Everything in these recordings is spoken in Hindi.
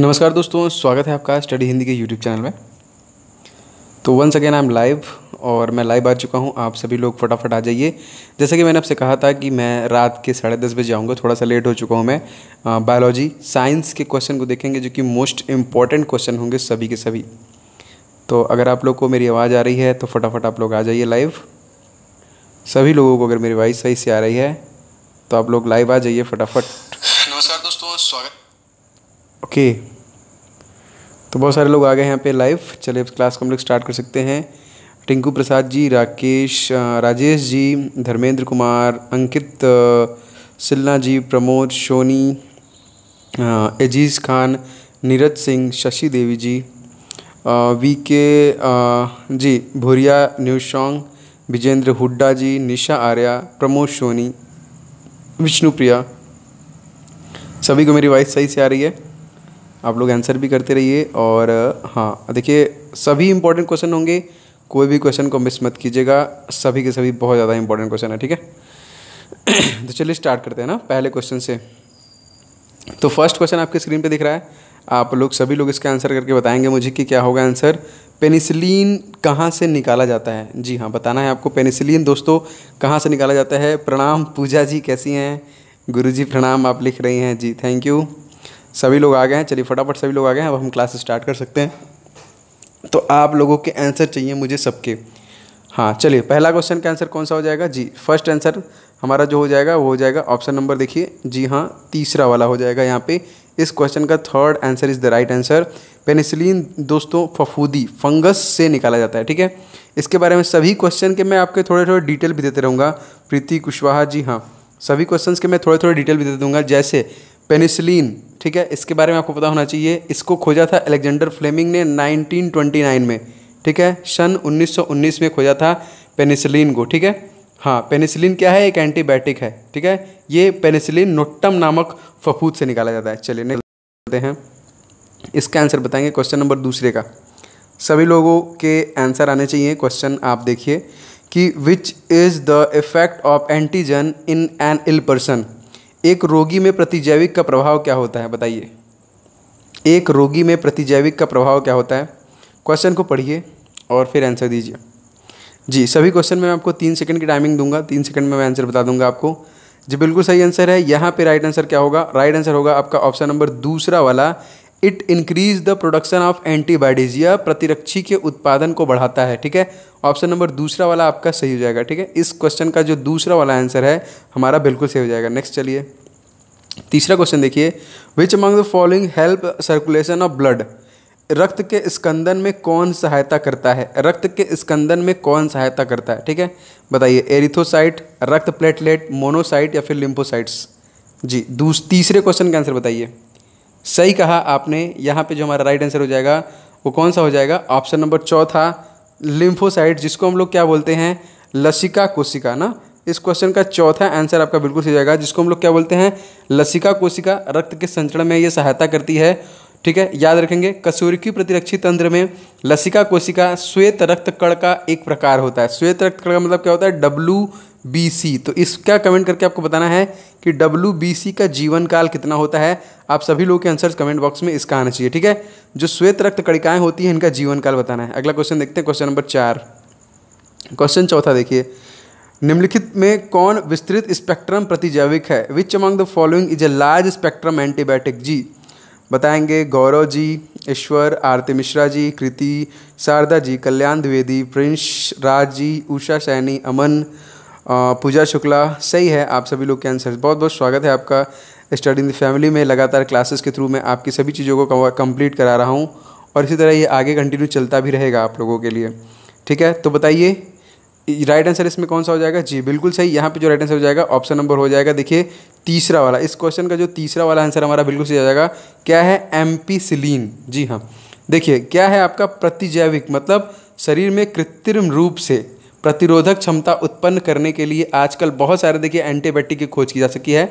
नमस्कार दोस्तों स्वागत है आपका स्टडी हिंदी के यूट्यूब चैनल में तो once again I am live और मैं लाइव आ चुका हूँ आप सभी लोग फटाफट आ जाइए जैसे कि मैंने आपसे कहा था कि मैं रात के साढ़े दस बजे आऊँगा थोड़ा सा लेट हो चुका हूँ मैं बायोलॉजी साइंस के क्वेश्चन को देखेंगे जो कि मोस्ट इम्पॉर्टेंट क्वेश्चन होंगे सभी के सभी तो अगर आप लोग को मेरी आवाज़ आ रही है तो फटाफट आप लोग आ जाइए लाइव सभी लोगों को अगर मेरी वॉइस सही से आ रही है तो आप लोग लाइव आ जाइए फटाफट नमस्कार दोस्तों स्वागत ओके तो बहुत सारे लोग आ गए हैं यहाँ पे लाइव चले क्लास को हम लोग स्टार्ट कर सकते हैं Tinku Prasad ji Rakesh Rajesh ji Dharmendra Kumar Ankit Silla ji Pramod Soni Aziz Khan Neeraj Singh Shashi Devi ji V K ji Bhuriya new song Vijender Hooda ji Nisha Arya Pramod Soni Vishnupriya सभी को मेरी वॉइस सही से आ रही है आप लोग आंसर भी करते रहिए और हाँ देखिए सभी इंपॉर्टेंट क्वेश्चन होंगे कोई भी क्वेश्चन को मिस मत कीजिएगा सभी के सभी बहुत ज़्यादा इंपॉर्टेंट क्वेश्चन है ठीक है तो चलिए स्टार्ट करते हैं ना पहले क्वेश्चन से तो फर्स्ट क्वेश्चन आपके स्क्रीन पे दिख रहा है आप लोग सभी लोग इसका आंसर करके बताएंगे मुझे कि क्या होगा आंसर पेनिसिलिन कहाँ से निकाला जाता है जी हाँ बताना है आपको पेनिसिलिन दोस्तों कहाँ से निकाला जाता है प्रणाम पूजा जी कैसी हैं गुरु जी प्रणाम आप लिख रही हैं जी थैंक यू सभी लोग आ गए हैं चलिए फटाफट सभी लोग आ गए हैं अब हम क्लास स्टार्ट कर सकते हैं तो आप लोगों के आंसर चाहिए मुझे सबके हाँ चलिए पहला क्वेश्चन का आंसर कौन सा हो जाएगा जी फर्स्ट आंसर हमारा जो हो जाएगा वो हो जाएगा ऑप्शन नंबर देखिए जी हाँ तीसरा वाला हो जाएगा यहाँ पे इस क्वेश्चन का third answer is the right answer penicillin दोस्तों फफूदी फंगस से निकाला जाता है ठीक है इसके बारे में सभी क्वेश्चन के मैं आपके थोड़े थोड़े डिटेल भी देते रहूँगा प्रीति कुशवाहा जी हाँ सभी क्वेश्चन के मैं थोड़े थोड़े डिटेल भी दे दूँगा जैसे पेनिसिलिन ठीक है इसके बारे में आपको पता होना चाहिए इसको खोजा था अलेक्जेंडर फ्लेमिंग ने 1929 में ठीक है सन 1919 में खोजा था पेनिसिलिन को ठीक है हाँ पेनिसिलिन क्या है एक एंटीबायोटिक है ठीक है ये पेनिसिलिन नोट्टम नामक फफूद से निकाला जाता है चलिए निकलते हैं इसका आंसर बताएंगे क्वेश्चन नंबर दूसरे का सभी लोगों के आंसर आने चाहिए क्वेश्चन आप देखिए कि which is the effect of antigen in an ill person एक रोगी में प्रतिजैविक का प्रभाव क्या होता है बताइए एक रोगी में प्रतिजैविक का प्रभाव क्या होता है क्वेश्चन को पढ़िए और फिर आंसर दीजिए जी सभी क्वेश्चन में मैं आपको तीन सेकंड की टाइमिंग दूंगा तीन सेकंड में मैं आंसर बता दूंगा आपको जी बिल्कुल सही आंसर है यहाँ पे राइट आंसर क्या होगा राइट आंसर होगा आपका ऑप्शन नंबर दूसरा वाला it increase the production of antibodies या प्रतिरक्षी के उत्पादन को बढ़ाता है ठीक है ऑप्शन नंबर दूसरा वाला आपका सही हो जाएगा ठीक है इस क्वेश्चन का जो दूसरा वाला आंसर है हमारा बिल्कुल सही हो जाएगा नेक्स्ट चलिए तीसरा क्वेश्चन देखिए which among the following help circulation of blood रक्त के स्कंदन में कौन सहायता करता है रक्त के स्कंदन में कौन सहायता करता है ठीक है बताइए एरिथोसाइट रक्त प्लेटलेट मोनोसाइट या फिर लिम्फोसाइट्स जी दूस तीसरे क्वेश्चन का आंसर बताइए सही कहा आपने यहाँ पे जो हमारा राइट आंसर हो जाएगा वो कौन सा हो जाएगा ऑप्शन नंबर चौथा लिम्फोसाइट जिसको हम लोग क्या बोलते हैं लसिका कोशिका ना इस क्वेश्चन का चौथा आंसर आपका बिल्कुल सही जाएगा जिसको हम लोग क्या बोलते हैं लसिका कोशिका रक्त के संचरण में ये सहायता करती है ठीक है याद रखेंगे कसूरकी प्रतिरक्षी तंत्र में लसिका कोशिका श्वेत रक्त कण का एक प्रकार होता है श्वेत रक्त कण का मतलब क्या होता है डब्लू बी सी तो इसका कमेंट करके आपको बताना है कि डब्लू बी सी का जीवन काल कितना होता है आप सभी लोग के आंसर कमेंट बॉक्स में इसका आना चाहिए ठीक है जो श्वेत रक्त कड़िकाएं होती हैं इनका जीवन काल बताना है अगला क्वेश्चन देखते हैं क्वेश्चन नंबर चार क्वेश्चन चौथा देखिए निम्नलिखित में कौन विस्तृत स्पेक्ट्रम प्रतिजैविक है which among the following is a large spectrum antibiotic जी बताएंगे गौरव जी ईश्वर आरती मिश्रा जी कृति शारदा जी कल्याण द्विवेदी प्रिंस राज जी उषा सैनी अमन पूजा शुक्ला सही है आप सभी लोग के आंसर बहुत बहुत स्वागत है आपका स्टडी इन द फैमिली में लगातार क्लासेस के थ्रू मैं आपकी सभी चीज़ों को कंप्लीट करा रहा हूँ और इसी तरह ये आगे कंटिन्यू चलता भी रहेगा आप लोगों के लिए ठीक है तो बताइए राइट आंसर इसमें कौन सा हो जाएगा जी बिल्कुल सही यहाँ पे जो राइट आंसर हो जाएगा ऑप्शन नंबर हो जाएगा देखिए तीसरा वाला इस क्वेश्चन का जो तीसरा वाला आंसर हमारा बिल्कुल सही हो जाएगा क्या है एम जी हाँ देखिए क्या है आपका प्रतिजैविक मतलब शरीर में कृत्रिम रूप से प्रतिरोधक क्षमता उत्पन्न करने के लिए आजकल बहुत सारे देखिए एंटीबायोटिक की खोज की जा सकी है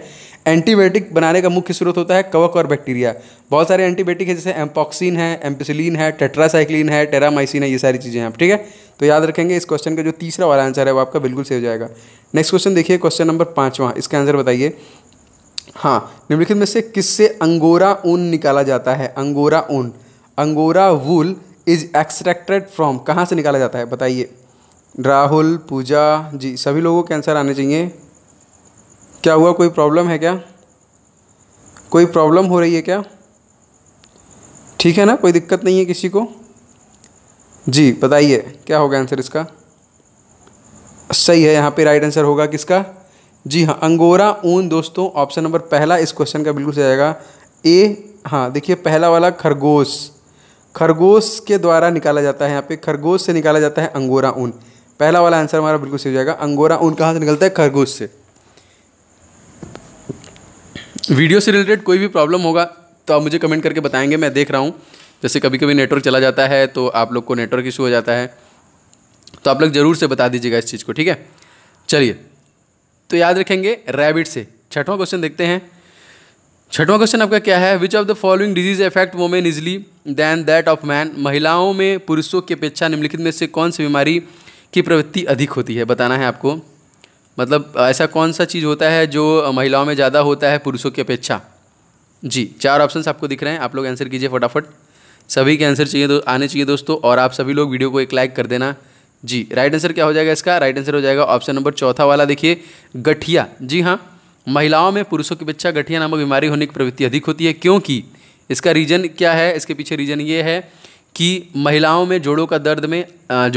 एंटीबायोटिक बनाने का मुख्य स्रोत होता है कवक और बैक्टीरिया बहुत सारे एंटीबायोटिक है जैसे एम्पॉक्सिन है एम्पिसिलिन है टेट्रासाइक्लिन है टेरामाइसिन है ये सारी चीज़ें हैं आप ठीक है तो याद रखेंगे इस क्वेश्चन का जो तीसरा वाला आंसर है वो आपका बिल्कुल सही हो जाएगा नेक्स्ट क्वेश्चन देखिए क्वेश्चन नंबर पाँचवा इसका आंसर बताइए हाँ निम्नलिखित में से किससे अंगोरा ऊन निकाला जाता है अंगोरा ऊन angora wool is extracted from कहाँ से निकाला जाता है बताइए राहुल पूजा जी सभी लोगों के आंसर आने चाहिए क्या हुआ कोई प्रॉब्लम है क्या कोई प्रॉब्लम हो रही है क्या ठीक है ना कोई दिक्कत नहीं है किसी को जी बताइए क्या होगा आंसर इसका सही है यहाँ पे राइट आंसर होगा किसका जी हाँ अंगोरा ऊन दोस्तों ऑप्शन नंबर पहला इस क्वेश्चन का बिल्कुल सही आएगा ए हाँ देखिए पहला वाला खरगोश खरगोश के द्वारा निकाला जाता है यहाँ पे खरगोश से निकाला जाता है अंगोरा ऊन पहला वाला आंसर हमारा बिल्कुल सही हो जाएगा अंगोरा ऊन कहाँ से निकलता है खरगोश से वीडियो से रिलेटेड कोई भी प्रॉब्लम होगा तो आप मुझे कमेंट करके बताएंगे मैं देख रहा हूँ जैसे कभी कभी नेटवर्क चला जाता है तो आप लोग को नेटवर्क इशू हो जाता है तो आप लोग ज़रूर से बता दीजिएगा इस चीज़ को ठीक है चलिए तो याद रखेंगे रैबिट से छठवां क्वेश्चन देखते हैं छठवां क्वेश्चन आपका क्या है which of the following disease affect women easily than that of man महिलाओं में पुरुषों की अपेक्षा निम्नलिखित में से कौन सी बीमारी की प्रवृत्ति अधिक होती है बताना है आपको मतलब ऐसा कौन सा चीज़ होता है जो महिलाओं में ज़्यादा होता है पुरुषों की अपेक्षा जी चार ऑप्शन आपको दिख रहे हैं आप लोग आंसर कीजिए फटाफट सभी के आंसर चाहिए दो आने चाहिए दोस्तों और आप सभी लोग वीडियो को एक लाइक कर देना जी राइट आंसर क्या हो जाएगा इसका राइट आंसर हो जाएगा ऑप्शन नंबर चौथा वाला देखिए गठिया जी हाँ महिलाओं में पुरुषों की अपेक्षा गठिया नामक बीमारी होने की प्रवृत्ति अधिक होती है क्योंकि इसका रीज़न क्या है इसके पीछे रीज़न ये है कि महिलाओं में जोड़ों का दर्द में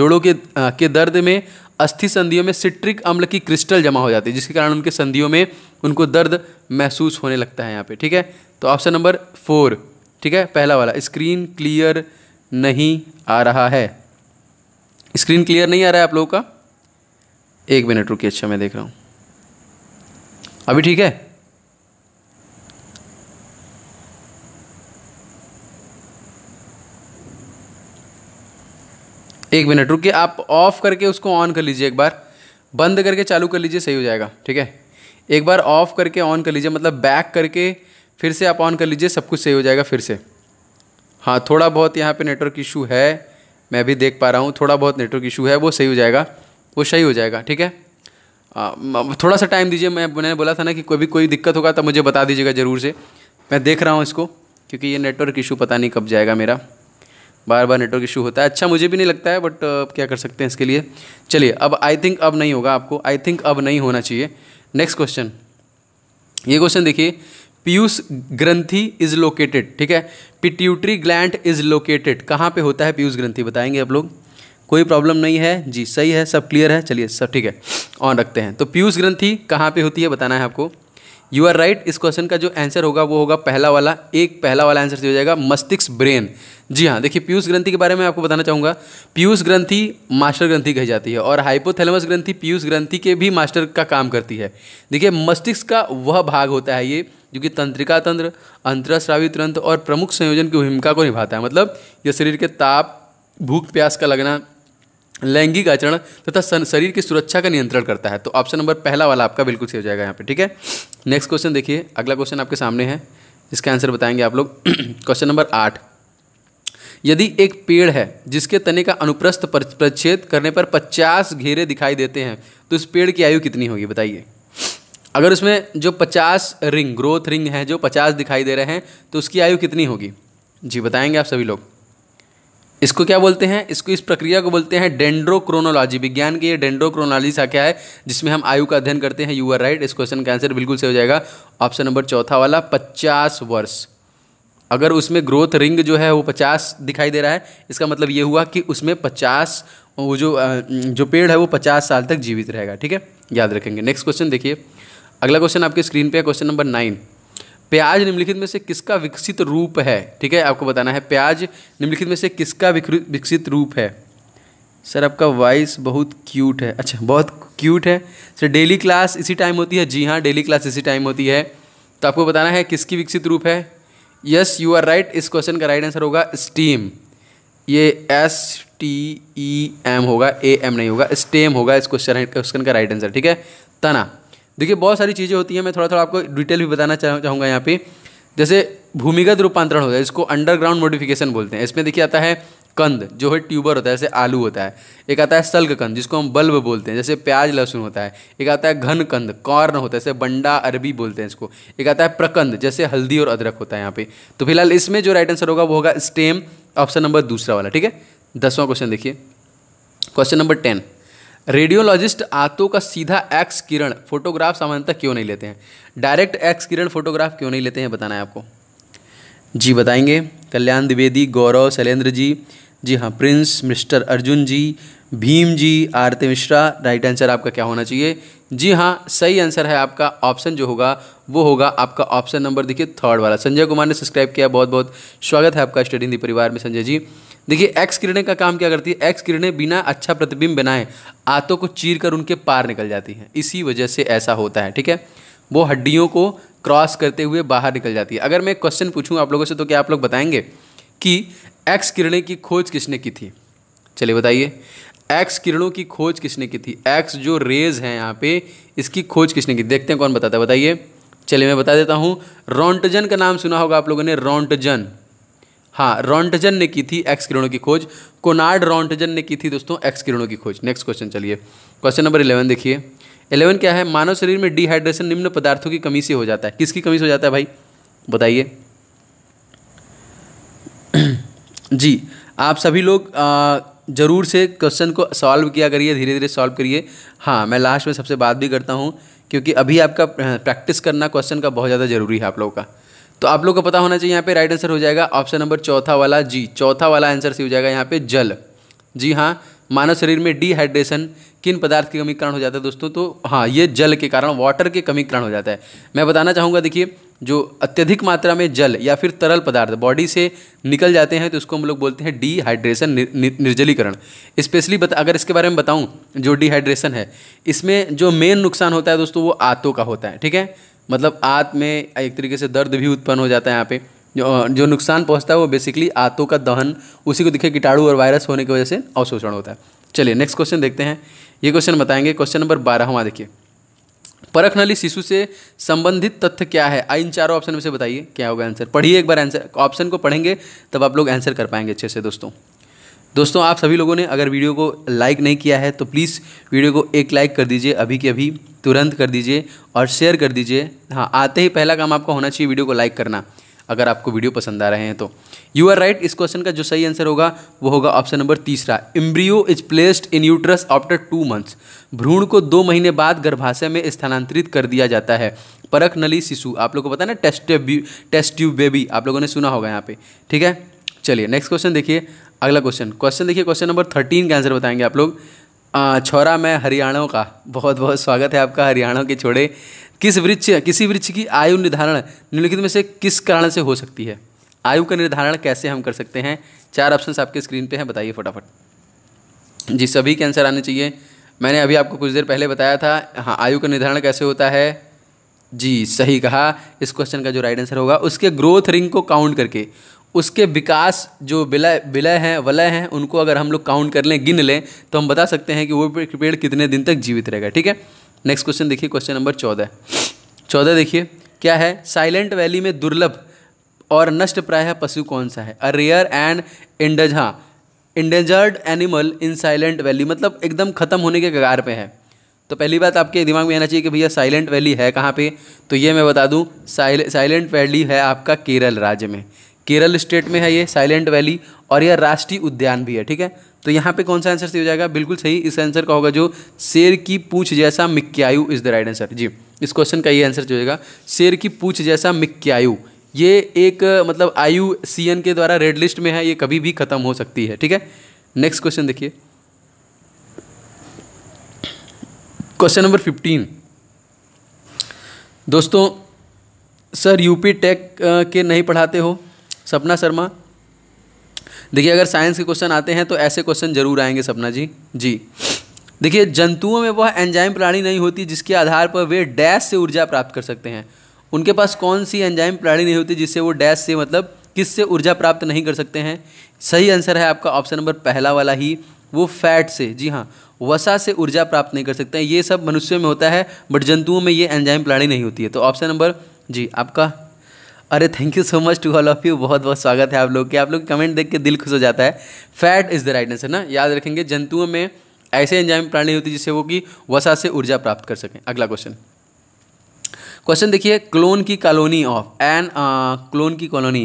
जोड़ों के के दर्द में अस्थि संधियों में सिट्रिक अम्ल की क्रिस्टल जमा हो जाती है जिसके कारण उनके संधियों में उनको दर्द महसूस होने लगता है यहाँ पे ठीक है तो ऑप्शन नंबर फोर ठीक है पहला वाला स्क्रीन क्लियर नहीं आ रहा है स्क्रीन क्लियर नहीं आ रहा है आप लोगों का एक मिनट रुकिए अच्छा मैं देख रहा हूँ अभी ठीक है एक मिनट रुकिए आप ऑफ़ करके उसको ऑन कर लीजिए एक बार बंद करके चालू कर लीजिए सही हो जाएगा ठीक है एक बार ऑफ़ करके ऑन कर लीजिए मतलब बैक करके फिर से आप ऑन कर लीजिए सब कुछ सही हो जाएगा फिर से हाँ थोड़ा बहुत यहाँ पे नेटवर्क इशू है मैं भी देख पा रहा हूँ थोड़ा बहुत नेटवर्क इशू है वो सही हो जाएगा वो सही हो जाएगा ठीक है थोड़ा सा टाइम दीजिए मैं मैंने बोला था ना कि कोई भी कोई दिक्कत होगा तो मुझे बता दीजिएगा ज़रूर से मैं देख रहा हूँ इसको क्योंकि ये नेटवर्क इशू पता नहीं कब जाएगा मेरा बार बार नेटवर्क इशू होता है अच्छा मुझे भी नहीं लगता है बट uh, क्या कर सकते हैं इसके लिए चलिए अब आई थिंक अब नहीं होगा आपको आई थिंक अब नहीं होना चाहिए नेक्स्ट क्वेश्चन ये क्वेश्चन देखिए पीयूष ग्रंथि इज लोकेटेड ठीक है पिट्यूटरी ग्लैंड इज लोकेटेड कहाँ पे होता है पीयूष ग्रंथि बताएंगे आप लोग कोई प्रॉब्लम नहीं है जी सही है सब क्लियर है चलिए सब ठीक है ऑन रखते हैं तो पीयूष ग्रंथि कहाँ पे होती है बताना है आपको यू आर राइट इस क्वेश्चन का जो आंसर होगा वो होगा पहला वाला एक पहला वाला आंसर हो जाएगा मस्तिष्क ब्रेन जी हाँ देखिए पीयूष ग्रंथि के बारे में आपको बताना चाहूँगा पीयूष ग्रंथि मास्टर ग्रंथि कही जाती है और हाइपोथैलेमस ग्रंथि पीयूष ग्रंथि के भी मास्टर का काम करती है देखिए मस्तिष्क का वह भाग होता है ये जो कि तंत्रिका तंत्र अंतराश्रावी तंत्र और प्रमुख संयोजन की भूमिका को निभाता है मतलब यह शरीर के ताप भूख प्यास का लगना लैंगिक आचरण तथा शरीर की सुरक्षा का नियंत्रण करता है तो ऑप्शन नंबर पहला वाला आपका बिल्कुल सही हो जाएगा यहाँ पे ठीक है नेक्स्ट क्वेश्चन देखिए अगला क्वेश्चन आपके सामने है इसका आंसर बताएंगे आप लोग क्वेश्चन नंबर आठ यदि एक पेड़ है जिसके तने का अनुप्रस्थ प्रच्छेद करने पर पचास घेरे दिखाई देते हैं तो इस पेड़ की आयु कितनी होगी बताइए अगर उसमें जो पचास रिंग ग्रोथ रिंग है जो पचास दिखाई दे रहे हैं तो उसकी आयु कितनी होगी जी बताएंगे आप सभी लोग इसको क्या बोलते हैं इसको इस प्रक्रिया को बोलते हैं डेंड्रोक्रोनोलॉजी विज्ञान की ये डेंड्रोक्रोनोलॉजी क्या है जिसमें हम आयु का अध्ययन करते हैं यू आर राइट इस क्वेश्चन का आंसर बिल्कुल सही हो जाएगा ऑप्शन नंबर चौथा वाला पचास वर्ष अगर उसमें ग्रोथ रिंग जो है वो पचास दिखाई दे रहा है इसका मतलब ये हुआ कि उसमें पचास वो जो जो पेड़ है वो पचास साल तक जीवित रहेगा ठीक है याद रखेंगे नेक्स्ट क्वेश्चन देखिए अगला क्वेश्चन आपके स्क्रीन पे है क्वेश्चन नंबर नाइन प्याज निम्नलिखित में से किसका विकसित रूप है ठीक है आपको बताना है प्याज निम्नलिखित में से किसका विकसित रूप है सर आपका वॉइस बहुत क्यूट है अच्छा बहुत क्यूट है सर डेली क्लास इसी टाइम होती है जी हाँ डेली क्लास इसी टाइम होती है तो आपको बताना है किसकी विकसित रूप है यस यू आर राइट इस क्वेश्चन का राइट आंसर होगा स्टीम ये एस टी ई एम होगा ए एम नहीं होगा स्टेम होगा इस क्वेश्चन क्वेश्चन का राइट आंसर ठीक है तना देखिए बहुत सारी चीज़ें होती हैं मैं थोड़ा थोड़ा आपको डिटेल भी बताना चाह चाहूँगा यहाँ पे जैसे भूमिगत रूपांतरण होता है इसको अंडरग्राउंड मोडिफिकेशन बोलते हैं इसमें देखिए आता है कंद जो है ट्यूबर होता है जैसे आलू होता है एक आता है सल्ग कंद जिसको हम बल्ब बोलते हैं जैसे प्याज लहसुन होता है एक आता है घन कंद कॉर्न होता है जैसे बंडा अरबी बोलते हैं इसको एक आता है प्रकंद जैसे हल्दी और अदरक होता है यहाँ पे तो फिलहाल इसमें जो राइट आंसर होगा वो होगा स्टेम ऑप्शन नंबर दूसरा वाला ठीक है दसवां क्वेश्चन देखिए क्वेश्चन नंबर टेन रेडियोलॉजिस्ट आंतों का सीधा एक्स किरण फोटोग्राफ सामान्यतः क्यों नहीं लेते हैं डायरेक्ट एक्स किरण फोटोग्राफ क्यों नहीं लेते हैं बताना है आपको जी बताएंगे कल्याण द्विवेदी गौरव शैलेंद्र जी जी हाँ Prince mister Arjun ji Bhim ji Aarti Mishra right answer आपका क्या होना चाहिए जी हाँ सही आंसर है आपका ऑप्शन जो होगा वो होगा आपका ऑप्शन नंबर देखिए थर्ड वाला संजय कुमार ने सब्सक्राइब किया बहुत बहुत स्वागत है आपका स्टडी हिंदी परिवार में संजय जी देखिए एक्स किरणें का काम क्या करती है एक्स किरणें बिना अच्छा प्रतिबिंब बनाए आंतों को चीर कर उनके पार निकल जाती हैं इसी वजह से ऐसा होता है ठीक है वो हड्डियों को क्रॉस करते हुए बाहर निकल जाती है अगर मैं क्वेश्चन पूछूँ आप लोगों से तो क्या आप लोग बताएंगे कि एक्स किरणें की खोज किसने की थी चलिए बताइए एक्स किरणों की खोज किसने की थी एक्स जो रेज हैं यहाँ पे इसकी खोज किसने की देखते हैं कौन बताता है बताइए चलिए मैं बता देता हूँ रोंटजन का नाम सुना होगा आप लोगों ने रोंटजन हाँ रॉन्टजन ने की थी एक्स किरणों की खोज कोनार्ड रॉन्टजन ने की थी दोस्तों एक्स किरणों की खोज नेक्स्ट क्वेश्चन चलिए क्वेश्चन नंबर इलेवन देखिए इलेवन क्या है मानव शरीर में डिहाइड्रेशन निम्न पदार्थों की कमी से हो जाता है किसकी कमी से हो जाता है भाई बताइए जी आप सभी लोग ज़रूर से क्वेश्चन को सॉल्व किया करिए धीरे धीरे सॉल्व करिए हाँ मैं लास्ट में सबसे बात भी करता हूँ क्योंकि अभी आपका प्रैक्टिस करना क्वेश्चन का बहुत ज़्यादा ज़रूरी है आप लोगों का तो आप लोग को पता होना चाहिए यहाँ पे राइट आंसर हो जाएगा ऑप्शन नंबर चौथा वाला जी चौथा वाला आंसर सी हो जाएगा यहाँ पे जल जी हाँ मानव शरीर में डिहाइड्रेशन किन पदार्थ की कमी के कारण हो जाता है दोस्तों तो हाँ ये जल के कारण वाटर के कमी कारण हो जाता है मैं बताना चाहूँगा देखिए जो अत्यधिक मात्रा में जल या फिर तरल पदार्थ बॉडी से निकल जाते हैं तो उसको हम लोग बोलते हैं डिहाइड्रेशन निर्जलीकरण स्पेशली बता अगर इसके बारे में बताऊँ जो डिहाइड्रेशन है इसमें जो मेन नुकसान होता है दोस्तों वो आतों का होता है ठीक है मतलब आँत में एक तरीके से दर्द भी उत्पन्न हो जाता है यहाँ पे जो जो नुकसान पहुँचता है वो बेसिकली आँतों का दहन उसी को दिखे कीटाणु और वायरस होने की वजह से अवशोषण होता है चलिए नेक्स्ट क्वेश्चन देखते हैं ये क्वेश्चन बताएंगे क्वेश्चन नंबर बारह हुआ देखिए परख नली शिशु से संबंधित तथ्य क्या है आ इन चारों ऑप्शन में से बताइए क्या होगा आंसर पढ़िए एक बार आंसर ऑप्शन को पढ़ेंगे तब आप लोग आंसर कर पाएंगे अच्छे से दोस्तों दोस्तों आप सभी लोगों ने अगर वीडियो को लाइक नहीं किया है तो प्लीज़ वीडियो को एक लाइक कर दीजिए अभी के अभी तुरंत कर दीजिए और शेयर कर दीजिए हाँ आते ही पहला काम आपका होना चाहिए वीडियो को लाइक करना अगर आपको वीडियो पसंद आ रहे हैं तो यू आर राइट इस क्वेश्चन का जो सही आंसर होगा वो होगा ऑप्शन नंबर तीसरा embryo is placed in uterus after two months भ्रूण को दो महीने बाद गर्भाशय में स्थानांतरित कर दिया जाता है परख नली शिशु आप लोग को पता है ना टेस्ट टेस्ट ट्यूब बेबी आप लोगों ने सुना होगा यहाँ पे ठीक है चलिए नेक्स्ट क्वेश्चन देखिए अगला क्वेश्चन क्वेश्चन देखिए क्वेश्चन नंबर थर्टीन का आंसर बताएंगे आप लोग छोरा मैं हरियाणा का बहुत बहुत स्वागत है आपका हरियाणा के छोड़े किस वृक्ष किसी वृक्ष की आयु निर्धारण निम्नलिखित में से किस कारण से हो सकती है आयु का निर्धारण कैसे हम कर सकते हैं चार ऑप्शन आपके स्क्रीन पे हैं बताइए फटाफट जी सभी के आंसर आने चाहिए मैंने अभी आपको कुछ देर पहले बताया था हाँ आयु का निर्धारण कैसे होता है जी सही कहा इस क्वेश्चन का जो राइट आंसर होगा उसके ग्रोथ रिंग को काउंट करके उसके विकास जो विलय विलय हैं वलय हैं उनको अगर हम लोग काउंट कर लें गिन लें तो हम बता सकते हैं कि वो पेड़ कितने दिन तक जीवित रहेगा ठीक है नेक्स्ट क्वेश्चन देखिए क्वेश्चन नंबर चौदह चौदह देखिए क्या है साइलेंट वैली में दुर्लभ और नष्ट प्राय पशु कौन सा है अ रेयर एंड इंडजहा endangered animal in Silent Valley मतलब एकदम ख़त्म होने के कगार पे है तो पहली बात आपके दिमाग में आना चाहिए कि भैया साइलेंट वैली है कहाँ पे तो ये मैं बता दूँ साइलेंट वैली है आपका केरल राज्य में केरल स्टेट में है ये साइलेंट वैली और यह राष्ट्रीय उद्यान भी है ठीक है तो यहाँ पे कौन सा आंसर सही हो जाएगा बिल्कुल सही इस आंसर का होगा जो शेर की पूछ जैसा macaque is the right answer जी इस क्वेश्चन का ये आंसर जो होगा शेर की पूछ जैसा मिक्यायु ये एक मतलब आयु सी के द्वारा रेड लिस्ट में है ये कभी भी खत्म हो सकती है ठीक है नेक्स्ट क्वेश्चन देखिए क्वेश्चन नंबर फिफ्टीन दोस्तों सर यूपी टेक के नहीं पढ़ाते हो सपना शर्मा देखिए अगर साइंस के क्वेश्चन आते हैं तो ऐसे क्वेश्चन जरूर आएंगे सपना जी जी देखिए जंतुओं में वह एंजाइम प्राणी नहीं होती जिसके आधार पर वे डैश से ऊर्जा प्राप्त कर सकते हैं उनके पास कौन सी एंजाइम प्राणी नहीं होती जिससे वो डैश से मतलब किससे ऊर्जा प्राप्त नहीं कर सकते हैं सही आंसर है आपका ऑप्शन नंबर पहला वाला ही वो फैट से जी हाँ वसा से ऊर्जा प्राप्त नहीं कर सकते हैं ये सब मनुष्य में होता है बट जंतुओं में ये एंजाइम प्राणी नहीं होती है तो ऑप्शन नंबर जी आपका अरे thank you so much to all of you बहुत बहुत स्वागत है आप लोग के आप लोग कमेंट देख के दिल खुश हो जाता है fat is the right answer ना याद रखेंगे जंतुओं में ऐसे एंजाइम प्राणी होती है जिससे वो कि वसा से ऊर्जा प्राप्त कर सकें अगला क्वेश्चन क्वेश्चन देखिए क्लोन की कॉलोनी ऑफ एन क्लोन की कॉलोनी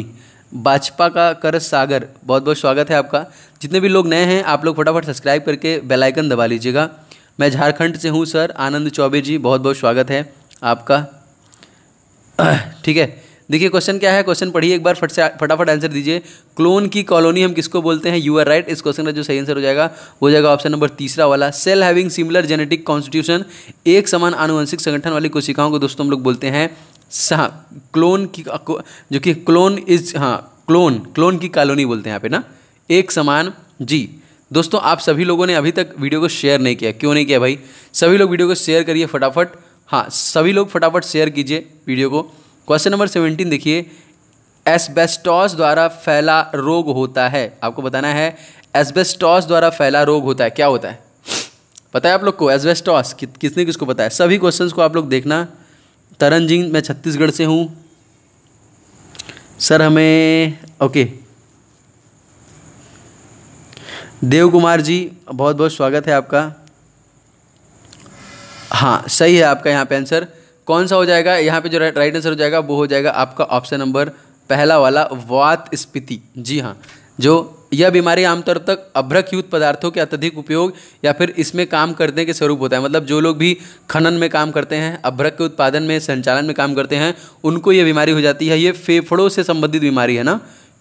भाजपा का कर सागर बहुत बहुत स्वागत है आपका जितने भी लोग नए हैं आप लोग फटाफट सब्सक्राइब करके बेलाइकन दबा लीजिएगा मैं झारखंड से हूँ सर आनंद चौबे जी बहुत बहुत स्वागत है आपका ठीक है देखिए क्वेश्चन क्या है क्वेश्चन पढ़िए एक बार फट से फटाफट आंसर दीजिए क्लोन की कॉलोनी हम किसको बोलते हैं यू आर राइट इस क्वेश्चन का जो सही आंसर हो जाएगा वो जाएगा ऑप्शन नंबर तीसरा वाला cell having similar genetic constitution एक समान आनुवंशिक संगठन वाली कोशिकाओं को दोस्तों हम लोग बोलते हैं सा क्लोन की जो कि क्लोन इज हाँ क्लोन क्लोन की कॉलोनी बोलते हैं यहाँ पे ना एक समान जी दोस्तों आप सभी लोगों ने अभी तक वीडियो को शेयर नहीं किया क्यों नहीं किया भाई सभी लोग वीडियो को शेयर करिए फटाफट हाँ सभी लोग फटाफट शेयर कीजिए वीडियो को क्वेश्चन नंबर सेवेंटीन देखिए एस्बेस्टॉस द्वारा फैला रोग होता है आपको बताना है एस्बेस्टॉस द्वारा फैला रोग होता है क्या होता है पता है आप लोग को एस्बेस्टॉस कि, किसने किसको पता है सभी क्वेश्चंस को आप लोग देखना तरन जी मैं छत्तीसगढ़ से हूँ सर हमें ओके देव कुमार जी बहुत बहुत स्वागत है आपका हाँ सही है आपका यहाँ पे आंसर कौन सा हो जाएगा यहाँ पे जो राइट आंसर हो जाएगा वो हो जाएगा आपका ऑप्शन नंबर पहला वाला वात स्पीति जी हाँ जो यह बीमारी आमतौर तक अभ्रक युद्ध पदार्थों के अत्यधिक उपयोग या फिर इसमें काम करने के स्वरूप होता है मतलब जो लोग भी खनन में काम करते हैं अभ्रक के उत्पादन में संचालन में काम करते हैं उनको यह बीमारी हो जाती है ये फेफड़ों से संबंधित बीमारी है ना